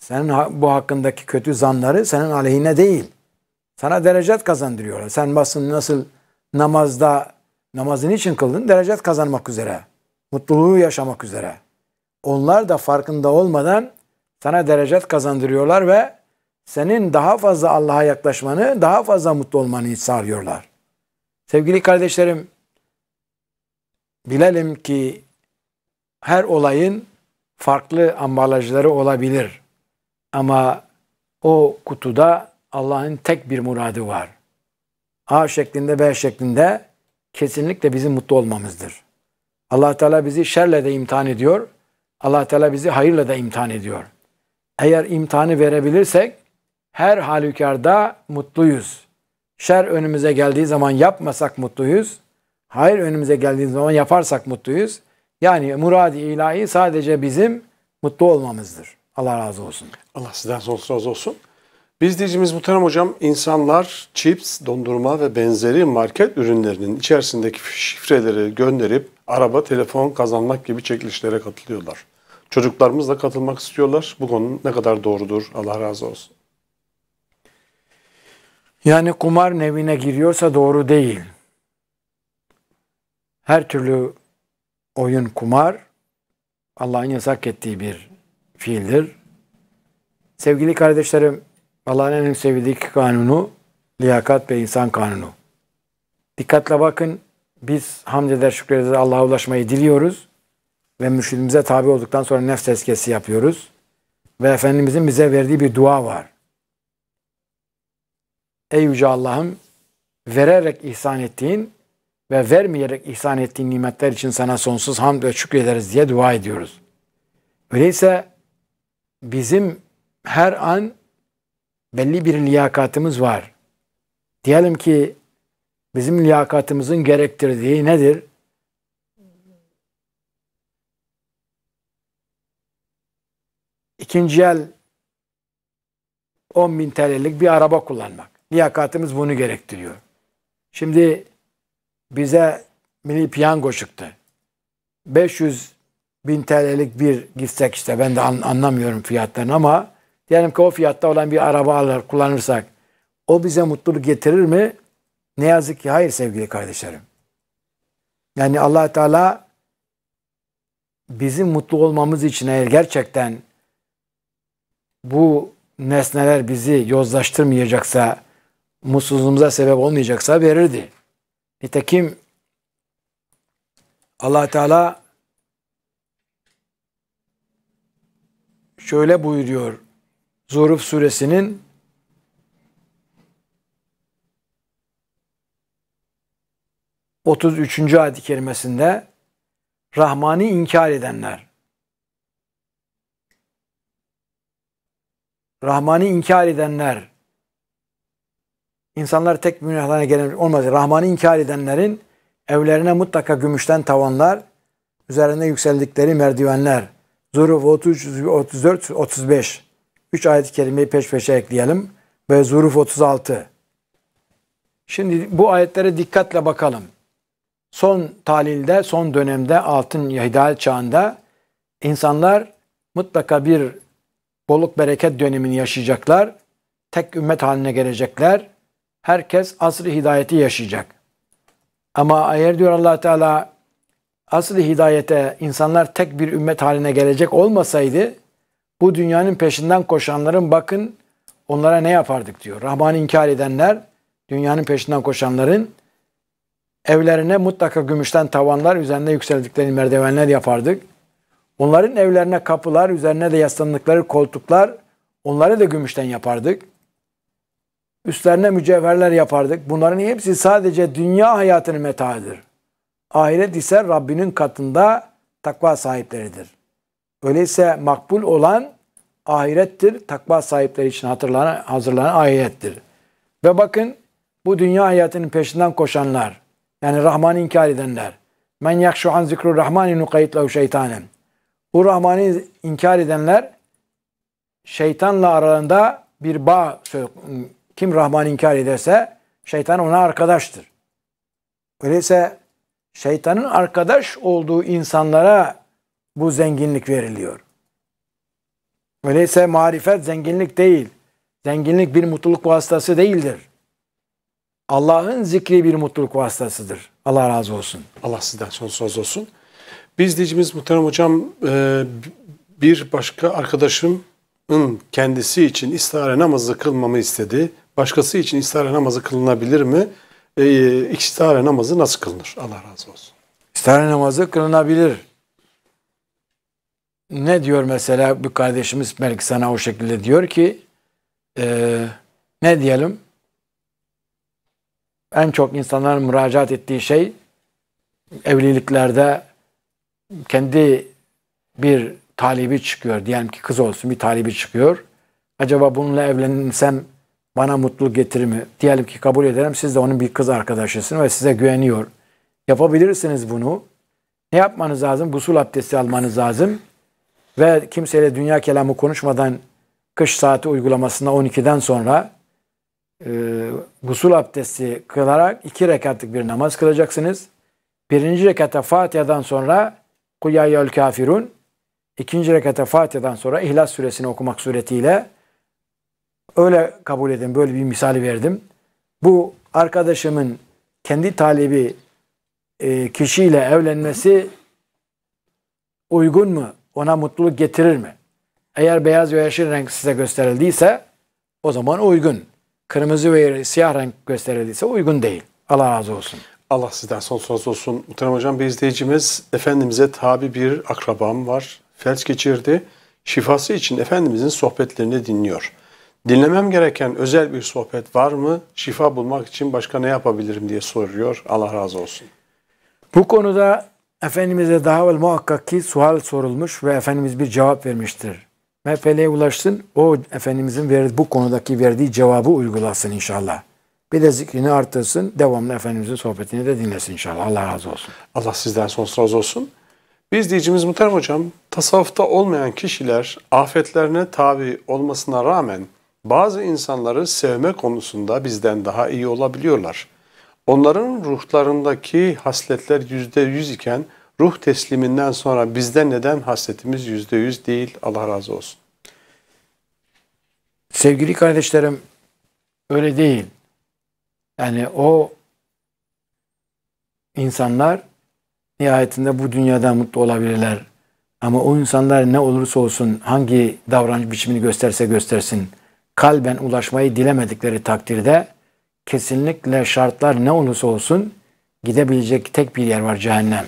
senin bu hakkındaki kötü zanları senin aleyhine değil. Sana derecet kazandırıyorlar. Sen basın nasıl namazda namazın için kıldın? Derecet kazanmak üzere. Mutluluğu yaşamak üzere onlar da farkında olmadan sana derecet kazandırıyorlar ve senin daha fazla Allah'a yaklaşmanı, daha fazla mutlu olmanı sağlıyorlar. Sevgili kardeşlerim, bilelim ki her olayın farklı ambalajları olabilir. Ama o kutuda Allah'ın tek bir muradı var. A şeklinde B şeklinde kesinlikle bizim mutlu olmamızdır. Allah Teala bizi şerle de imtihan ediyor allah Teala bizi hayırla da imtihan ediyor. Eğer imtihanı verebilirsek her halükarda mutluyuz. Şer önümüze geldiği zaman yapmasak mutluyuz. Hayır önümüze geldiği zaman yaparsak mutluyuz. Yani muradi ilahi sadece bizim mutlu olmamızdır. Allah razı olsun. Allah sizden sonsuz razı olsun. Bir izleyicimiz Muhterem Hocam, insanlar chips, dondurma ve benzeri market ürünlerinin içerisindeki şifreleri gönderip araba, telefon kazanmak gibi çekilişlere katılıyorlar. Çocuklarımız da katılmak istiyorlar. Bu konu ne kadar doğrudur? Allah razı olsun. Yani kumar nevine giriyorsa doğru değil. Her türlü oyun kumar Allah'ın yasak ettiği bir fiildir. Sevgili kardeşlerim, Allah'ın en sevdiği iki kanunu liyakat ve insan kanunu. Dikkatle bakın biz hamd eder şükür Allah'a ulaşmayı diliyoruz ve mürşidimize tabi olduktan sonra nefs tezkiyesi yapıyoruz. Ve Efendimizin bize verdiği bir dua var. Ey Yüce Allah'ım vererek ihsan ettiğin ve vermeyerek ihsan ettiğin nimetler için sana sonsuz hamd ve şükür ederiz diye dua ediyoruz. Öyleyse bizim her an belli bir liyakatımız var. Diyelim ki bizim liyakatımızın gerektirdiği nedir? İkinci el 10 bin TL'lik bir araba kullanmak. Liyakatımız bunu gerektiriyor. Şimdi bize mini piyango çıktı. 500 bin TL'lik bir gitsek işte ben de an, anlamıyorum fiyatlarını ama Diyelim ki o fiyatta olan bir araba alır, kullanırsak o bize mutluluk getirir mi? Ne yazık ki hayır sevgili kardeşlerim. Yani allah Teala bizim mutlu olmamız için eğer gerçekten bu nesneler bizi yozlaştırmayacaksa, mutsuzluğumuza sebep olmayacaksa verirdi. Nitekim allah Teala şöyle buyuruyor Zuruf suresinin 33. üçüncü ayet-i kerimesinde Rahman'ı inkar edenler. Rahman'ı inkar edenler. İnsanlar tek günahlarına gelen olmadı. Rahman'ı inkar edenlerin evlerine mutlaka gümüşten tavanlar, üzerine yükseldikleri merdivenler. Zuruf 33, 34, 35. 3 ayet-i kerimeyi peş peşe ekleyelim. Ve Zuruf 36. Şimdi bu ayetlere dikkatle bakalım. Son talilde, son dönemde, altın hidayet çağında insanlar mutlaka bir boluk bereket dönemini yaşayacaklar. Tek ümmet haline gelecekler. Herkes asrı hidayeti yaşayacak. Ama eğer diyor allah Teala asrı hidayete insanlar tek bir ümmet haline gelecek olmasaydı bu dünyanın peşinden koşanların bakın onlara ne yapardık diyor. Rahman'ı inkar edenler dünyanın peşinden koşanların evlerine mutlaka gümüşten tavanlar üzerinde yükseldikleri merdivenler yapardık. Onların evlerine kapılar, üzerine de yaslandıkları koltuklar, onları da gümüşten yapardık. Üstlerine mücevherler yapardık. Bunların hepsi sadece dünya hayatının metaidir. Ahiret ise Rabbinin katında takva sahipleridir. Öyleyse makbul olan ahirettir. Takva sahipleri için hatırlanan, hazırlanan ahirettir. Ve bakın bu dünya hayatının peşinden koşanlar, yani Rahman'ı inkar edenler, men yakşu an zikru rahmani nukayit lehu şeytanem. Bu Rahman'ı inkar edenler, şeytanla aralarında bir bağ, kim Rahman'ı inkar ederse, şeytan ona arkadaştır. Öyleyse şeytanın arkadaş olduğu insanlara bu zenginlik veriliyor. Öyleyse marifet zenginlik değil. Zenginlik bir mutluluk vasıtası değildir. Allah'ın zikri bir mutluluk vasıtasıdır. Allah razı olsun. Allah sizden sonsuz olsun. Biz diyeceğimiz Muhterem Hocam e, bir başka arkadaşımın kendisi için istihare namazı kılmamı istedi. Başkası için istihare namazı kılınabilir mi? E, e, istihare namazı nasıl kılınır? Allah razı olsun. İstihare namazı kılınabilir ne diyor mesela bir kardeşimiz belki sana o şekilde diyor ki e, ne diyelim en çok insanların müracaat ettiği şey evliliklerde kendi bir talibi çıkıyor. Diyelim ki kız olsun bir talibi çıkıyor. Acaba bununla evlenirsem bana mutluluk getirir mi? Diyelim ki kabul ederim. Siz de onun bir kız arkadaşısınız ve size güveniyor. Yapabilirsiniz bunu. Ne yapmanız lazım? Gusul abdesti almanız lazım ve kimseyle dünya kelamı konuşmadan kış saati uygulamasında 12'den sonra e, gusül abdesti kılarak iki rekatlık bir namaz kılacaksınız. Birinci rekata Fatiha'dan sonra Kuyayyül Kafirun, ikinci rekata Fatiha'dan sonra İhlas Suresini okumak suretiyle öyle kabul edin. Böyle bir misali verdim. Bu arkadaşımın kendi talebi e, kişiyle evlenmesi uygun mu? ona mutluluk getirir mi? Eğer beyaz ve yeşil renk size gösterildiyse o zaman uygun. Kırmızı ve siyah renk gösterildiyse uygun değil. Allah razı olsun. Allah sizden son söz olsun. Muhterem Hocam bir izleyicimiz Efendimiz'e tabi bir akrabam var. Felç geçirdi. Şifası için Efendimiz'in sohbetlerini dinliyor. Dinlemem gereken özel bir sohbet var mı? Şifa bulmak için başka ne yapabilirim diye soruyor. Allah razı olsun. Bu konuda Efendimiz'e daha evvel muhakkak ki sual sorulmuş ve Efendimiz bir cevap vermiştir. MHP'liye ulaşsın, o Efendimiz'in bu konudaki verdiği cevabı uygulasın inşallah. Bir de zikrini artırsın, devamlı Efendimiz'in sohbetini de dinlesin inşallah. Allah razı olsun. Allah sizden sonsuz razı olsun. Biz diyeceğimiz Muhterem Hocam, tasavvufta olmayan kişiler afetlerine tabi olmasına rağmen bazı insanları sevme konusunda bizden daha iyi olabiliyorlar. Onların ruhlarındaki hasletler yüzde yüz iken ruh tesliminden sonra bizde neden hasletimiz yüzde yüz değil? Allah razı olsun. Sevgili kardeşlerim öyle değil. Yani o insanlar nihayetinde bu dünyada mutlu olabilirler. Ama o insanlar ne olursa olsun hangi davranış biçimini gösterse göstersin kalben ulaşmayı dilemedikleri takdirde kesinlikle şartlar ne olursa olsun gidebilecek tek bir yer var cehennem.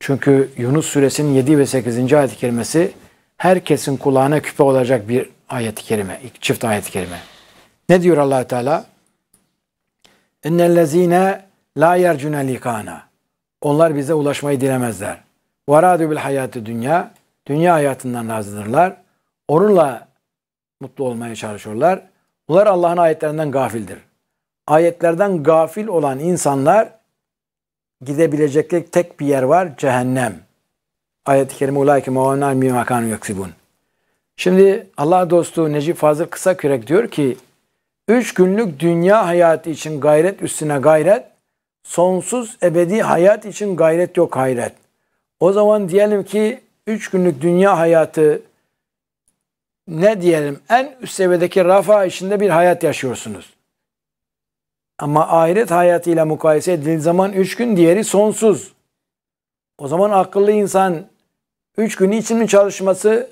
Çünkü Yunus suresinin 7 ve 8. ayet-i kerimesi herkesin kulağına küpe olacak bir ayet-i kerime, çift ayet-i kerime. Ne diyor allah Teala? اِنَّ la يَرْجُنَ likana. Onlar bize ulaşmayı dilemezler. Varadü bil hayatı dünya. Dünya hayatından razıdırlar. Onunla mutlu olmaya çalışıyorlar. Bunlar Allah'ın ayetlerinden gafildir. Ayetlerden gafil olan insanlar gidebilecekleri tek bir yer var cehennem. Ayet-i kerime ulayke muavnar mi makanu yaksibun. Şimdi Allah dostu Necip Fazıl Kısakürek diyor ki üç günlük dünya hayatı için gayret üstüne gayret sonsuz ebedi hayat için gayret yok hayret. O zaman diyelim ki üç günlük dünya hayatı ne diyelim en üst seviyedeki rafa içinde bir hayat yaşıyorsunuz. Ama ahiret hayatıyla mukayese edildiği zaman üç gün diğeri sonsuz. O zaman akıllı insan üç gün için mi çalışması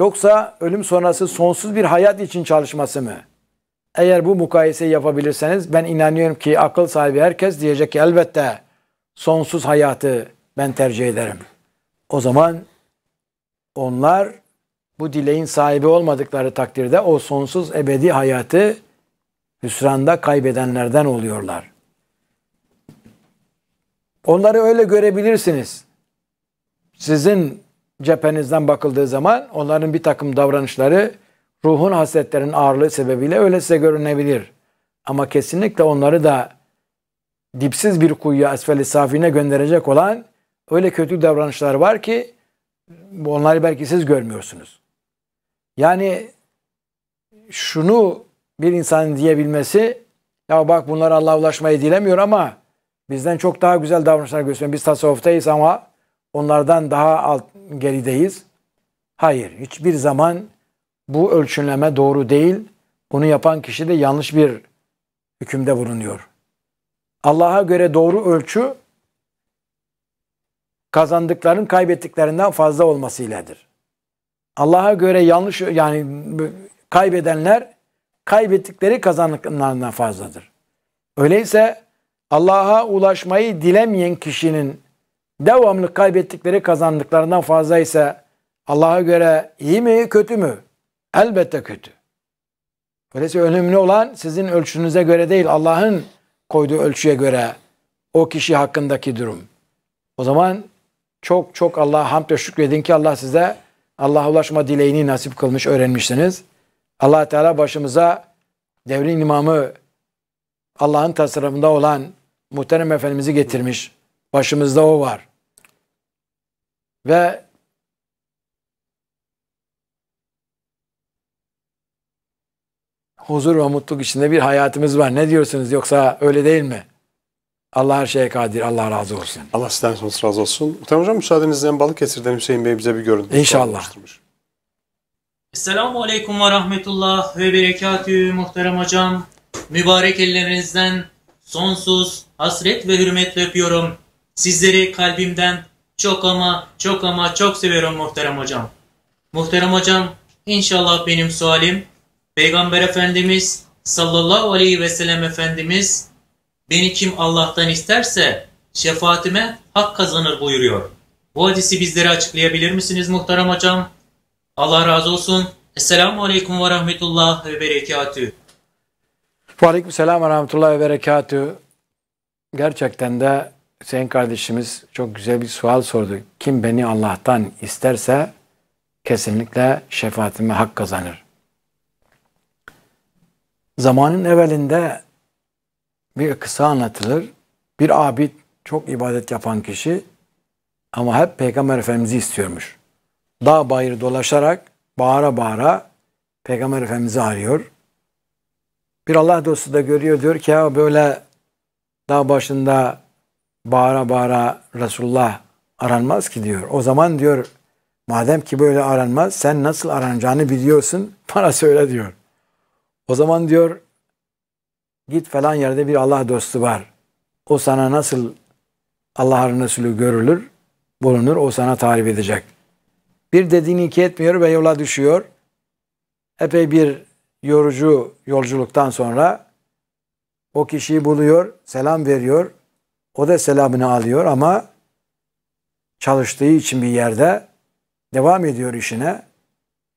yoksa ölüm sonrası sonsuz bir hayat için çalışması mı? Eğer bu mukayeseyi yapabilirseniz ben inanıyorum ki akıl sahibi herkes diyecek ki elbette sonsuz hayatı ben tercih ederim. O zaman onlar bu dileğin sahibi olmadıkları takdirde o sonsuz ebedi hayatı hüsranda kaybedenlerden oluyorlar. Onları öyle görebilirsiniz. Sizin cephenizden bakıldığı zaman onların bir takım davranışları ruhun hasretlerinin ağırlığı sebebiyle öyle size görünebilir. Ama kesinlikle onları da dipsiz bir kuyuya asfali safine gönderecek olan öyle kötü davranışlar var ki onları belki siz görmüyorsunuz. Yani şunu bir insanın diyebilmesi ya bak bunlar Allah'a ulaşmayı dilemiyor ama bizden çok daha güzel davranışlar gösteriyor. Biz tasavvuftayız ama onlardan daha alt, gerideyiz. Hayır, hiçbir zaman bu ölçünleme doğru değil. Bunu yapan kişi de yanlış bir hükümde bulunuyor. Allah'a göre doğru ölçü kazandıkların kaybettiklerinden fazla olmasıyladır. Allah'a göre yanlış yani kaybedenler kaybettikleri kazandıklarından fazladır. Öyleyse Allah'a ulaşmayı dilemeyen kişinin devamlı kaybettikleri kazandıklarından fazla ise Allah'a göre iyi mi kötü mü? Elbette kötü. Dolayısıyla önemli olan sizin ölçünüze göre değil Allah'ın koyduğu ölçüye göre o kişi hakkındaki durum. O zaman çok çok Allah'a hamd ve şükredin ki Allah size Allah'a ulaşma dileğini nasip kılmış öğrenmişsiniz allah Teala başımıza devrin imamı Allah'ın tasarımında olan muhterem Efendimiz'i getirmiş. Başımızda o var. Ve huzur ve mutluluk içinde bir hayatımız var. Ne diyorsunuz yoksa öyle değil mi? Allah her şeye kadir. Allah razı olsun. Allah sizden razı olsun. Muhtemelen hocam müsaadenizle Balıkesir'den Hüseyin Bey bize bir görüntü. İnşallah. Selamun Aleyküm ve Rahmetullah ve Berekatü muhterem hocam. Mübarek ellerinizden sonsuz hasret ve hürmet öpüyorum. Sizleri kalbimden çok ama çok ama çok seviyorum muhterem hocam. Muhterem hocam inşallah benim sualim Peygamber Efendimiz sallallahu aleyhi ve sellem Efendimiz beni kim Allah'tan isterse şefaatime hak kazanır buyuruyor. Bu hadisi bizlere açıklayabilir misiniz muhterem hocam? Allah razı olsun. Esselamu Aleyküm ve Rahmetullah ve Berekatü. Ve Aleyküm Selam ve Rahmetullah ve Berekatü. Gerçekten de Hüseyin kardeşimiz çok güzel bir sual sordu. Kim beni Allah'tan isterse kesinlikle şefaatime hak kazanır. Zamanın evvelinde bir kısa anlatılır. Bir abid, çok ibadet yapan kişi ama hep Peygamber Efendimiz'i istiyormuş dağ bayır dolaşarak bağıra bağıra Peygamber Efendimiz'i arıyor. Bir Allah dostu da görüyor diyor ki ya böyle dağ başında bağıra bağıra Resulullah aranmaz ki diyor. O zaman diyor madem ki böyle aranmaz sen nasıl aranacağını biliyorsun bana söyle diyor. O zaman diyor git falan yerde bir Allah dostu var. O sana nasıl Allah'ın Resulü görülür, bulunur o sana tarif edecek. Bir dediğini iki etmiyor ve yola düşüyor. Epey bir yorucu yolculuktan sonra o kişiyi buluyor, selam veriyor. O da selamını alıyor ama çalıştığı için bir yerde devam ediyor işine.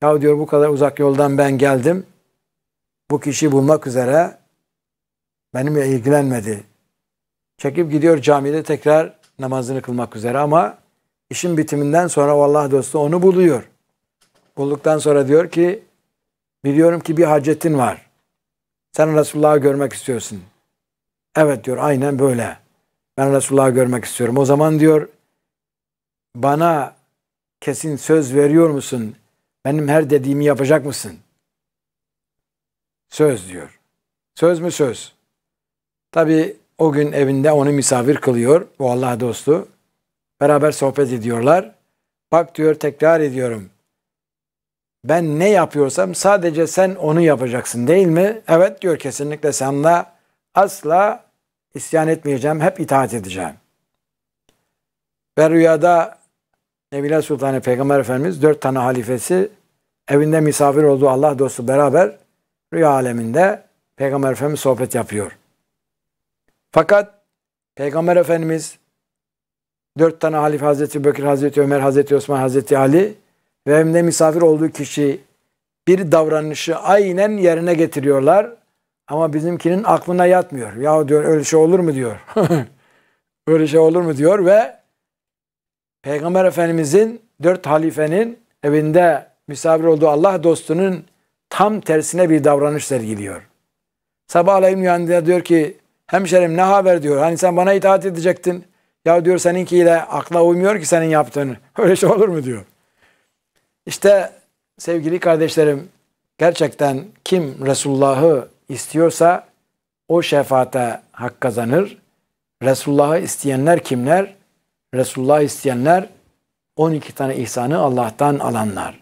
Ya diyor bu kadar uzak yoldan ben geldim. Bu kişi bulmak üzere benimle ilgilenmedi. Çekip gidiyor camide tekrar namazını kılmak üzere ama İşin bitiminden sonra vallahi dostu onu buluyor. Bulduktan sonra diyor ki biliyorum ki bir hacetin var. Sen Resulullah'ı görmek istiyorsun. Evet diyor aynen böyle. Ben Resulullah'ı görmek istiyorum. O zaman diyor bana kesin söz veriyor musun? Benim her dediğimi yapacak mısın? Söz diyor. Söz mü söz? Tabi o gün evinde onu misafir kılıyor bu Allah dostu. Beraber sohbet ediyorlar. Bak diyor tekrar ediyorum. Ben ne yapıyorsam sadece sen onu yapacaksın değil mi? Evet diyor kesinlikle senle asla isyan etmeyeceğim. Hep itaat edeceğim. Ve rüyada Nebile Sultanı Peygamber Efendimiz dört tane halifesi evinde misafir olduğu Allah dostu beraber rüya aleminde Peygamber Efendimiz sohbet yapıyor. Fakat Peygamber Efendimiz Dört tane halife Hazreti Bekir, Hazreti Ömer, Hazreti Osman, Hazreti Ali ve hem de misafir olduğu kişi bir davranışı aynen yerine getiriyorlar. Ama bizimkinin aklına yatmıyor. Ya diyor öyle şey olur mu diyor. öyle şey olur mu diyor ve Peygamber Efendimizin dört halifenin evinde misafir olduğu Allah dostunun tam tersine bir davranış sergiliyor. Sabahleyin uyandığında diyor ki hemşerim ne haber diyor. Hani sen bana itaat edecektin. Ya diyor seninkiyle akla uymuyor ki senin yaptığını. Öyle şey olur mu diyor. İşte sevgili kardeşlerim gerçekten kim Resulullah'ı istiyorsa o şefaate hak kazanır. Resulullah'ı isteyenler kimler? Resulullah'ı isteyenler 12 tane ihsanı Allah'tan alanlar.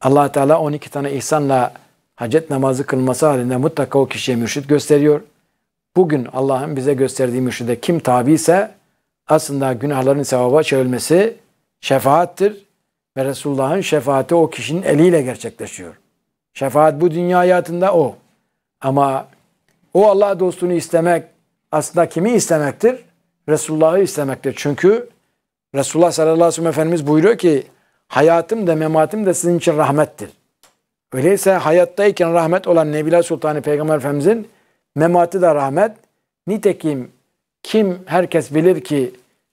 allah Teala 12 tane ihsanla hacet namazı kılması halinde mutlaka o kişiye mürşit gösteriyor. Bugün Allah'ın bize gösterdiği mürşide kim tabi ise aslında günahların sevaba çevrilmesi şefaattir. Ve Resulullah'ın şefaati o kişinin eliyle gerçekleşiyor. Şefaat bu dünya hayatında o. Ama o Allah dostunu istemek aslında kimi istemektir? Resulullah'ı istemektir. Çünkü Resulullah sallallahu aleyhi ve sellem Efendimiz buyuruyor ki hayatım da mematim de sizin için rahmettir. Öyleyse hayattayken rahmet olan Nebila Sultanı Peygamber Efendimizin memati da rahmet. Nitekim kim herkes bilir ki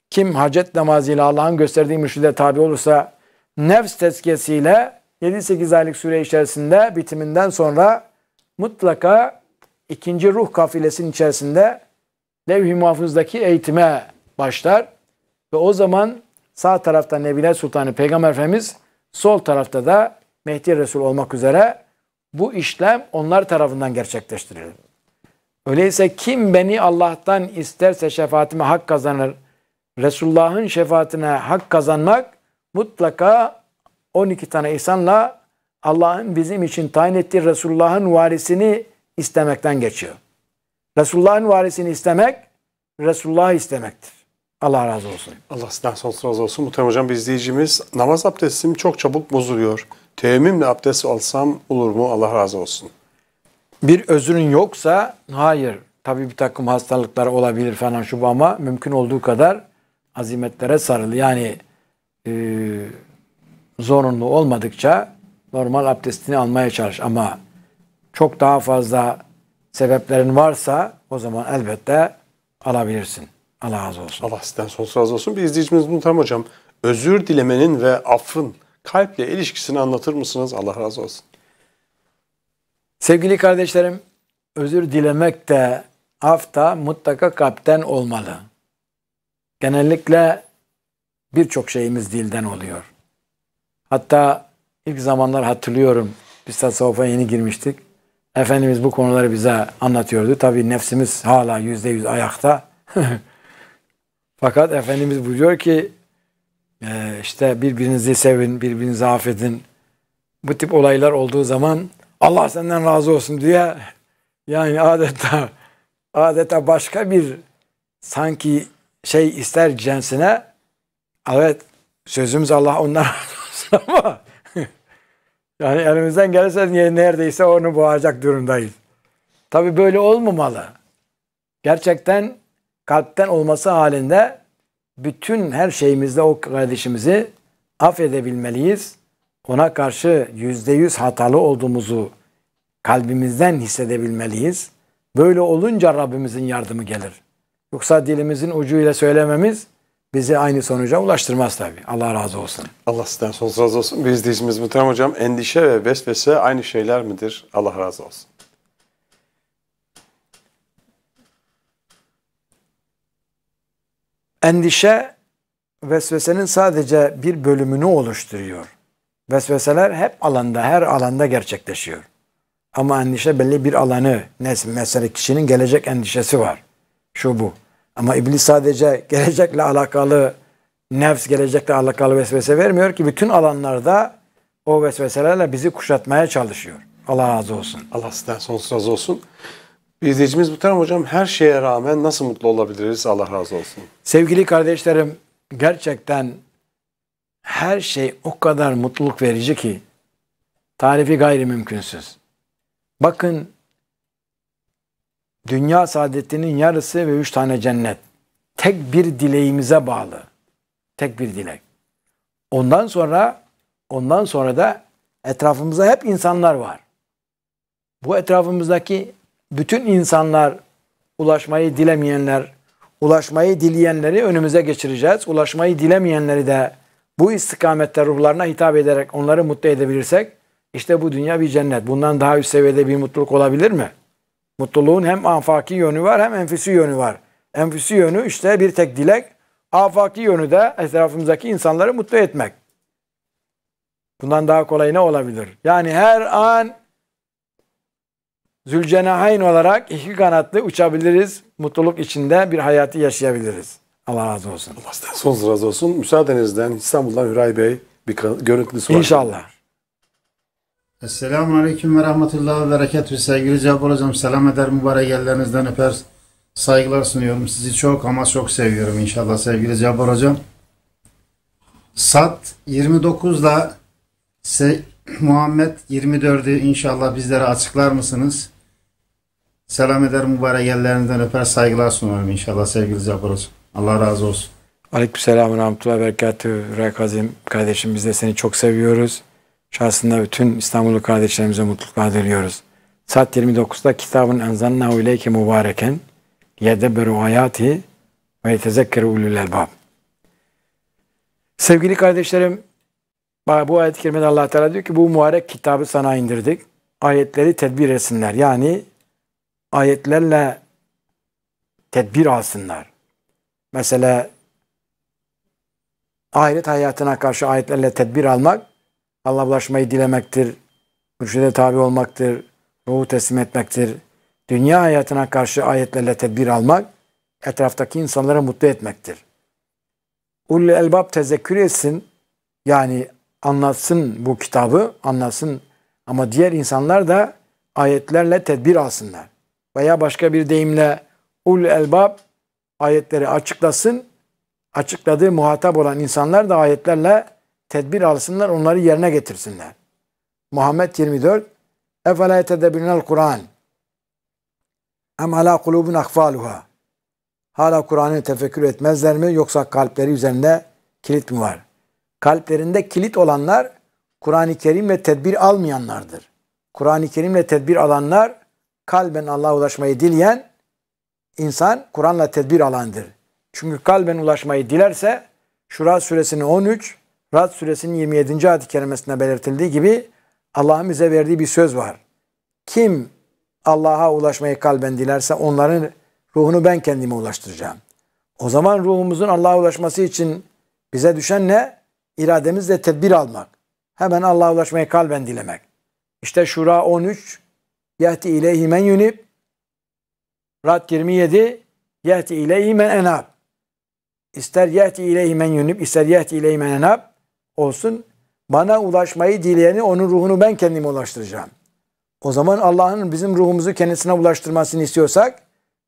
kim hacet namazıyla Allah'ın gösterdiği mürşide tabi olursa nefs tezkiyesiyle 7-8 aylık süre içerisinde bitiminden sonra mutlaka ikinci ruh kafilesinin içerisinde levh-i muhafızdaki eğitime başlar. Ve o zaman sağ tarafta Nebile Sultanı Peygamber Efendimiz, sol tarafta da Mehdi Resul olmak üzere bu işlem onlar tarafından gerçekleştirilir. Öyleyse kim beni Allah'tan isterse şefaatime hak kazanır. Resulullah'ın şefaatine hak kazanmak mutlaka 12 tane insanla Allah'ın bizim için tayin ettiği Resulullah'ın varisini istemekten geçiyor. Resulullah'ın varisini istemek, Resulullah'ı istemektir. Allah razı olsun. Allah sizden sonsuz razı olsun. Muhterem Hocam bir izleyicimiz namaz abdestim çok çabuk bozuluyor. Teyemmümle abdest alsam olur mu? Allah razı olsun bir özrün yoksa hayır tabii bir takım hastalıklar olabilir falan şu bu ama mümkün olduğu kadar azimetlere sarıl. Yani e, zorunlu olmadıkça normal abdestini almaya çalış ama çok daha fazla sebeplerin varsa o zaman elbette alabilirsin. Allah razı olsun. Allah sizden sonsuz razı olsun. Bir izleyicimiz bunu tam hocam. Özür dilemenin ve affın kalple ilişkisini anlatır mısınız? Allah razı olsun. Sevgili kardeşlerim, özür dilemek de af da mutlaka kalpten olmalı. Genellikle birçok şeyimiz dilden oluyor. Hatta ilk zamanlar hatırlıyorum, biz tasavvufa yeni girmiştik. Efendimiz bu konuları bize anlatıyordu. Tabii nefsimiz hala yüzde yüz ayakta. Fakat Efendimiz buyuruyor ki ee, işte birbirinizi sevin, birbirinizi affedin. Bu tip olaylar olduğu zaman Allah senden razı olsun diye yani adeta adeta başka bir sanki şey ister cinsine evet sözümüz Allah ondan razı olsun ama yani elimizden gelirse neredeyse onu boğacak durumdayız. Tabi böyle olmamalı. Gerçekten kalpten olması halinde bütün her şeyimizde o kardeşimizi affedebilmeliyiz ona karşı yüzde yüz hatalı olduğumuzu kalbimizden hissedebilmeliyiz. Böyle olunca Rabbimizin yardımı gelir. Yoksa dilimizin ucuyla söylememiz bizi aynı sonuca ulaştırmaz tabii. Allah razı olsun. Allah sizden sonsuz razı olsun. Biz izleyicimiz Muhterem Hocam endişe ve vesvese aynı şeyler midir? Allah razı olsun. Endişe vesvesenin sadece bir bölümünü oluşturuyor. Vesveseler hep alanda, her alanda gerçekleşiyor. Ama endişe belli bir alanı. Mesela kişinin gelecek endişesi var. Şu bu. Ama iblis sadece gelecekle alakalı nefs gelecekle alakalı vesvese vermiyor ki bütün alanlarda o vesveselerle bizi kuşatmaya çalışıyor. Allah razı olsun. Allah sizden sonsuz razı olsun. Bir izleyicimiz muhterem hocam her şeye rağmen nasıl mutlu olabiliriz? Allah razı olsun. Sevgili kardeşlerim gerçekten her şey o kadar mutluluk verici ki tarifi gayri mümkünsüz. Bakın dünya saadetinin yarısı ve üç tane cennet. Tek bir dileğimize bağlı. Tek bir dilek. Ondan sonra ondan sonra da etrafımızda hep insanlar var. Bu etrafımızdaki bütün insanlar ulaşmayı dilemeyenler, ulaşmayı dileyenleri önümüze geçireceğiz. Ulaşmayı dilemeyenleri de bu istikamette ruhlarına hitap ederek onları mutlu edebilirsek işte bu dünya bir cennet. Bundan daha üst seviyede bir mutluluk olabilir mi? Mutluluğun hem afaki yönü var hem enfüsi yönü var. Enfüsi yönü işte bir tek dilek. Afaki yönü de etrafımızdaki insanları mutlu etmek. Bundan daha kolay ne olabilir? Yani her an zülcenahayn olarak iki kanatlı uçabiliriz. Mutluluk içinde bir hayatı yaşayabiliriz. Allah razı olsun. Allah sizden razı olsun. Müsaadenizden İstanbul'dan Hüray Bey bir görüntülü soru. İnşallah. Esselamu Aleyküm ve Rahmetullahi ve Berekatü. Sevgili Cabbar Hocam selam eder mübarek ellerinizden öper. Saygılar sunuyorum. Sizi çok ama çok seviyorum inşallah sevgili Cabbar Hocam. Sat 29 ile Muhammed 24'ü inşallah bizlere açıklar mısınız? Selam eder mübarek ellerinizden öper saygılar sunuyorum inşallah sevgili Cabbar Hocam. Allah razı olsun. Aleykümselam ve rahmetullahi berekatü. Rekazim kardeşim biz de seni çok seviyoruz. Şahsında bütün İstanbullu kardeşlerimize mutluluklar diliyoruz. Saat 29'da kitabın enzanna ileyke mübareken yedebberu hayati ve tezekkeru ulul elbab. Sevgili kardeşlerim bu ayet-i kerimede allah Teala diyor ki bu mübarek kitabı sana indirdik. Ayetleri tedbir etsinler. Yani ayetlerle tedbir alsınlar mesela ahiret hayatına karşı ayetlerle tedbir almak, Allah ulaşmayı dilemektir, mürşide tabi olmaktır, ruhu teslim etmektir. Dünya hayatına karşı ayetlerle tedbir almak, etraftaki insanları mutlu etmektir. Ulul elbab tezekkür etsin, yani anlatsın bu kitabı, anlatsın ama diğer insanlar da ayetlerle tedbir alsınlar. Veya başka bir deyimle ul elbab ayetleri açıklasın. Açıkladığı muhatap olan insanlar da ayetlerle tedbir alsınlar, onları yerine getirsinler. Muhammed 24 Efela yetedebbirnel Kur'an Em ala kulubun akfaluha Hala Kur'an'ı tefekkür etmezler mi yoksa kalpleri üzerinde kilit mi var? Kalplerinde kilit olanlar Kur'an-ı Kerim'le tedbir almayanlardır. Kur'an-ı Kerim'le tedbir alanlar kalben Allah'a ulaşmayı dileyen insan Kur'an'la tedbir alandır. Çünkü kalben ulaşmayı dilerse Şura suresinin 13, Rad suresinin 27. ayet-i kerimesinde belirtildiği gibi Allah'ın bize verdiği bir söz var. Kim Allah'a ulaşmayı kalben dilerse onların ruhunu ben kendime ulaştıracağım. O zaman ruhumuzun Allah'a ulaşması için bize düşen ne? İrademizle tedbir almak. Hemen Allah'a ulaşmayı kalben dilemek. İşte Şura 13 Yehti ileyhi men yunib Rad 27 yehti ileyhi men enab. İster yeti ileyhi men yunib, ister yeti ileyhi men enab olsun. Bana ulaşmayı dileyeni onun ruhunu ben kendime ulaştıracağım. O zaman Allah'ın bizim ruhumuzu kendisine ulaştırmasını istiyorsak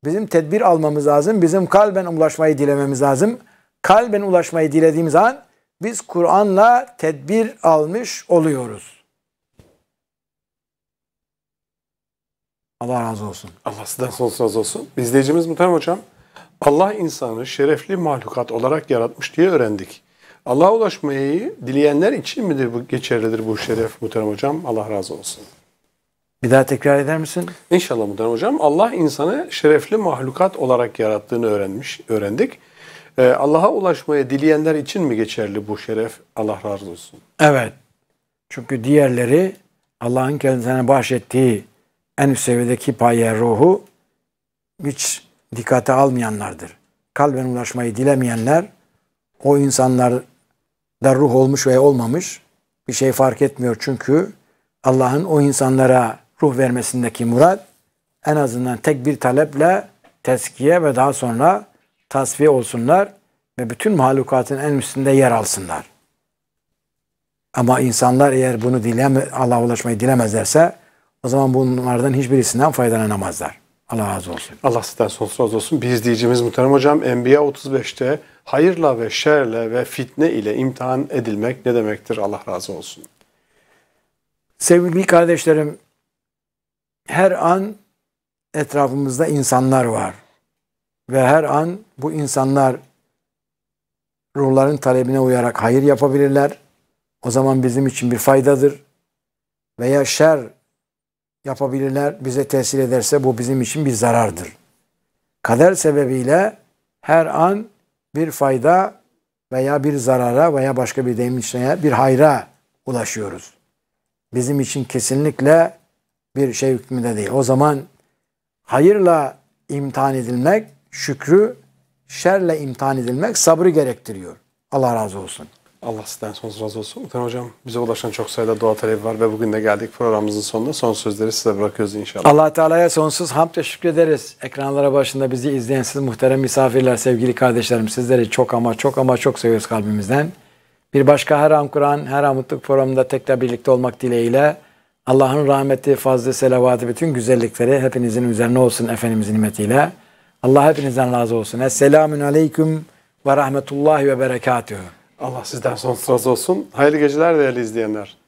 bizim tedbir almamız lazım. Bizim kalben ulaşmayı dilememiz lazım. Kalben ulaşmayı dilediğimiz an biz Kur'an'la tedbir almış oluyoruz. Allah razı olsun. Allah sizden sonsuz razı olsun. İzleyicimiz Muhterem Hocam, Allah insanı şerefli mahlukat olarak yaratmış diye öğrendik. Allah'a ulaşmayı dileyenler için midir bu geçerlidir bu şeref Muhterem Hocam? Allah razı olsun. Bir daha tekrar eder misin? İnşallah Muhterem Hocam. Allah insanı şerefli mahlukat olarak yarattığını öğrenmiş, öğrendik. Ee, Allah'a ulaşmayı dileyenler için mi geçerli bu şeref? Allah razı olsun. Evet. Çünkü diğerleri Allah'ın kendisine bahşettiği en üst seviyedeki paye ruhu hiç dikkate almayanlardır. Kalben ulaşmayı dilemeyenler o insanlar da ruh olmuş veya olmamış bir şey fark etmiyor çünkü Allah'ın o insanlara ruh vermesindeki murat en azından tek bir taleple teskiye ve daha sonra tasfiye olsunlar ve bütün mahlukatın en üstünde yer alsınlar. Ama insanlar eğer bunu dileme, Allah'a ulaşmayı dilemezlerse o zaman bunlardan hiçbirisinden faydalanamazlar. Allah razı olsun. Allah sizden sonsuz razı olsun. Bir izleyicimiz Muhterem Hocam Enbiya 35'te hayırla ve şerle ve fitne ile imtihan edilmek ne demektir? Allah razı olsun. Sevgili kardeşlerim, her an etrafımızda insanlar var. Ve her an bu insanlar ruhların talebine uyarak hayır yapabilirler. O zaman bizim için bir faydadır. Veya şer yapabilirler. Bize tesir ederse bu bizim için bir zarardır. Kader sebebiyle her an bir fayda veya bir zarara veya başka bir demişlere bir hayra ulaşıyoruz. Bizim için kesinlikle bir şey hükmünde değil. O zaman hayırla imtihan edilmek, şükrü şerle imtihan edilmek sabrı gerektiriyor. Allah razı olsun. Allah sizden sonsuz razı olsun. Muhtemelen hocam bize ulaşan çok sayıda dua talebi var ve bugün de geldik programımızın sonunda. Son sözleri size bırakıyoruz inşallah. allah Teala'ya sonsuz hamd ve şükrederiz. Ekranlara başında bizi izleyen siz muhterem misafirler, sevgili kardeşlerim sizleri çok ama çok ama çok seviyoruz kalbimizden. Bir başka her an Kur'an, her an mutluluk programında tekrar birlikte olmak dileğiyle Allah'ın rahmeti, fazlı, selavatı, bütün güzellikleri hepinizin üzerine olsun Efendimizin nimetiyle. Allah hepinizden razı olsun. Esselamun Aleyküm ve Rahmetullahi ve Berekatuhu. Allah sizden sonsuz razı olsun. Hayırlı geceler değerli izleyenler.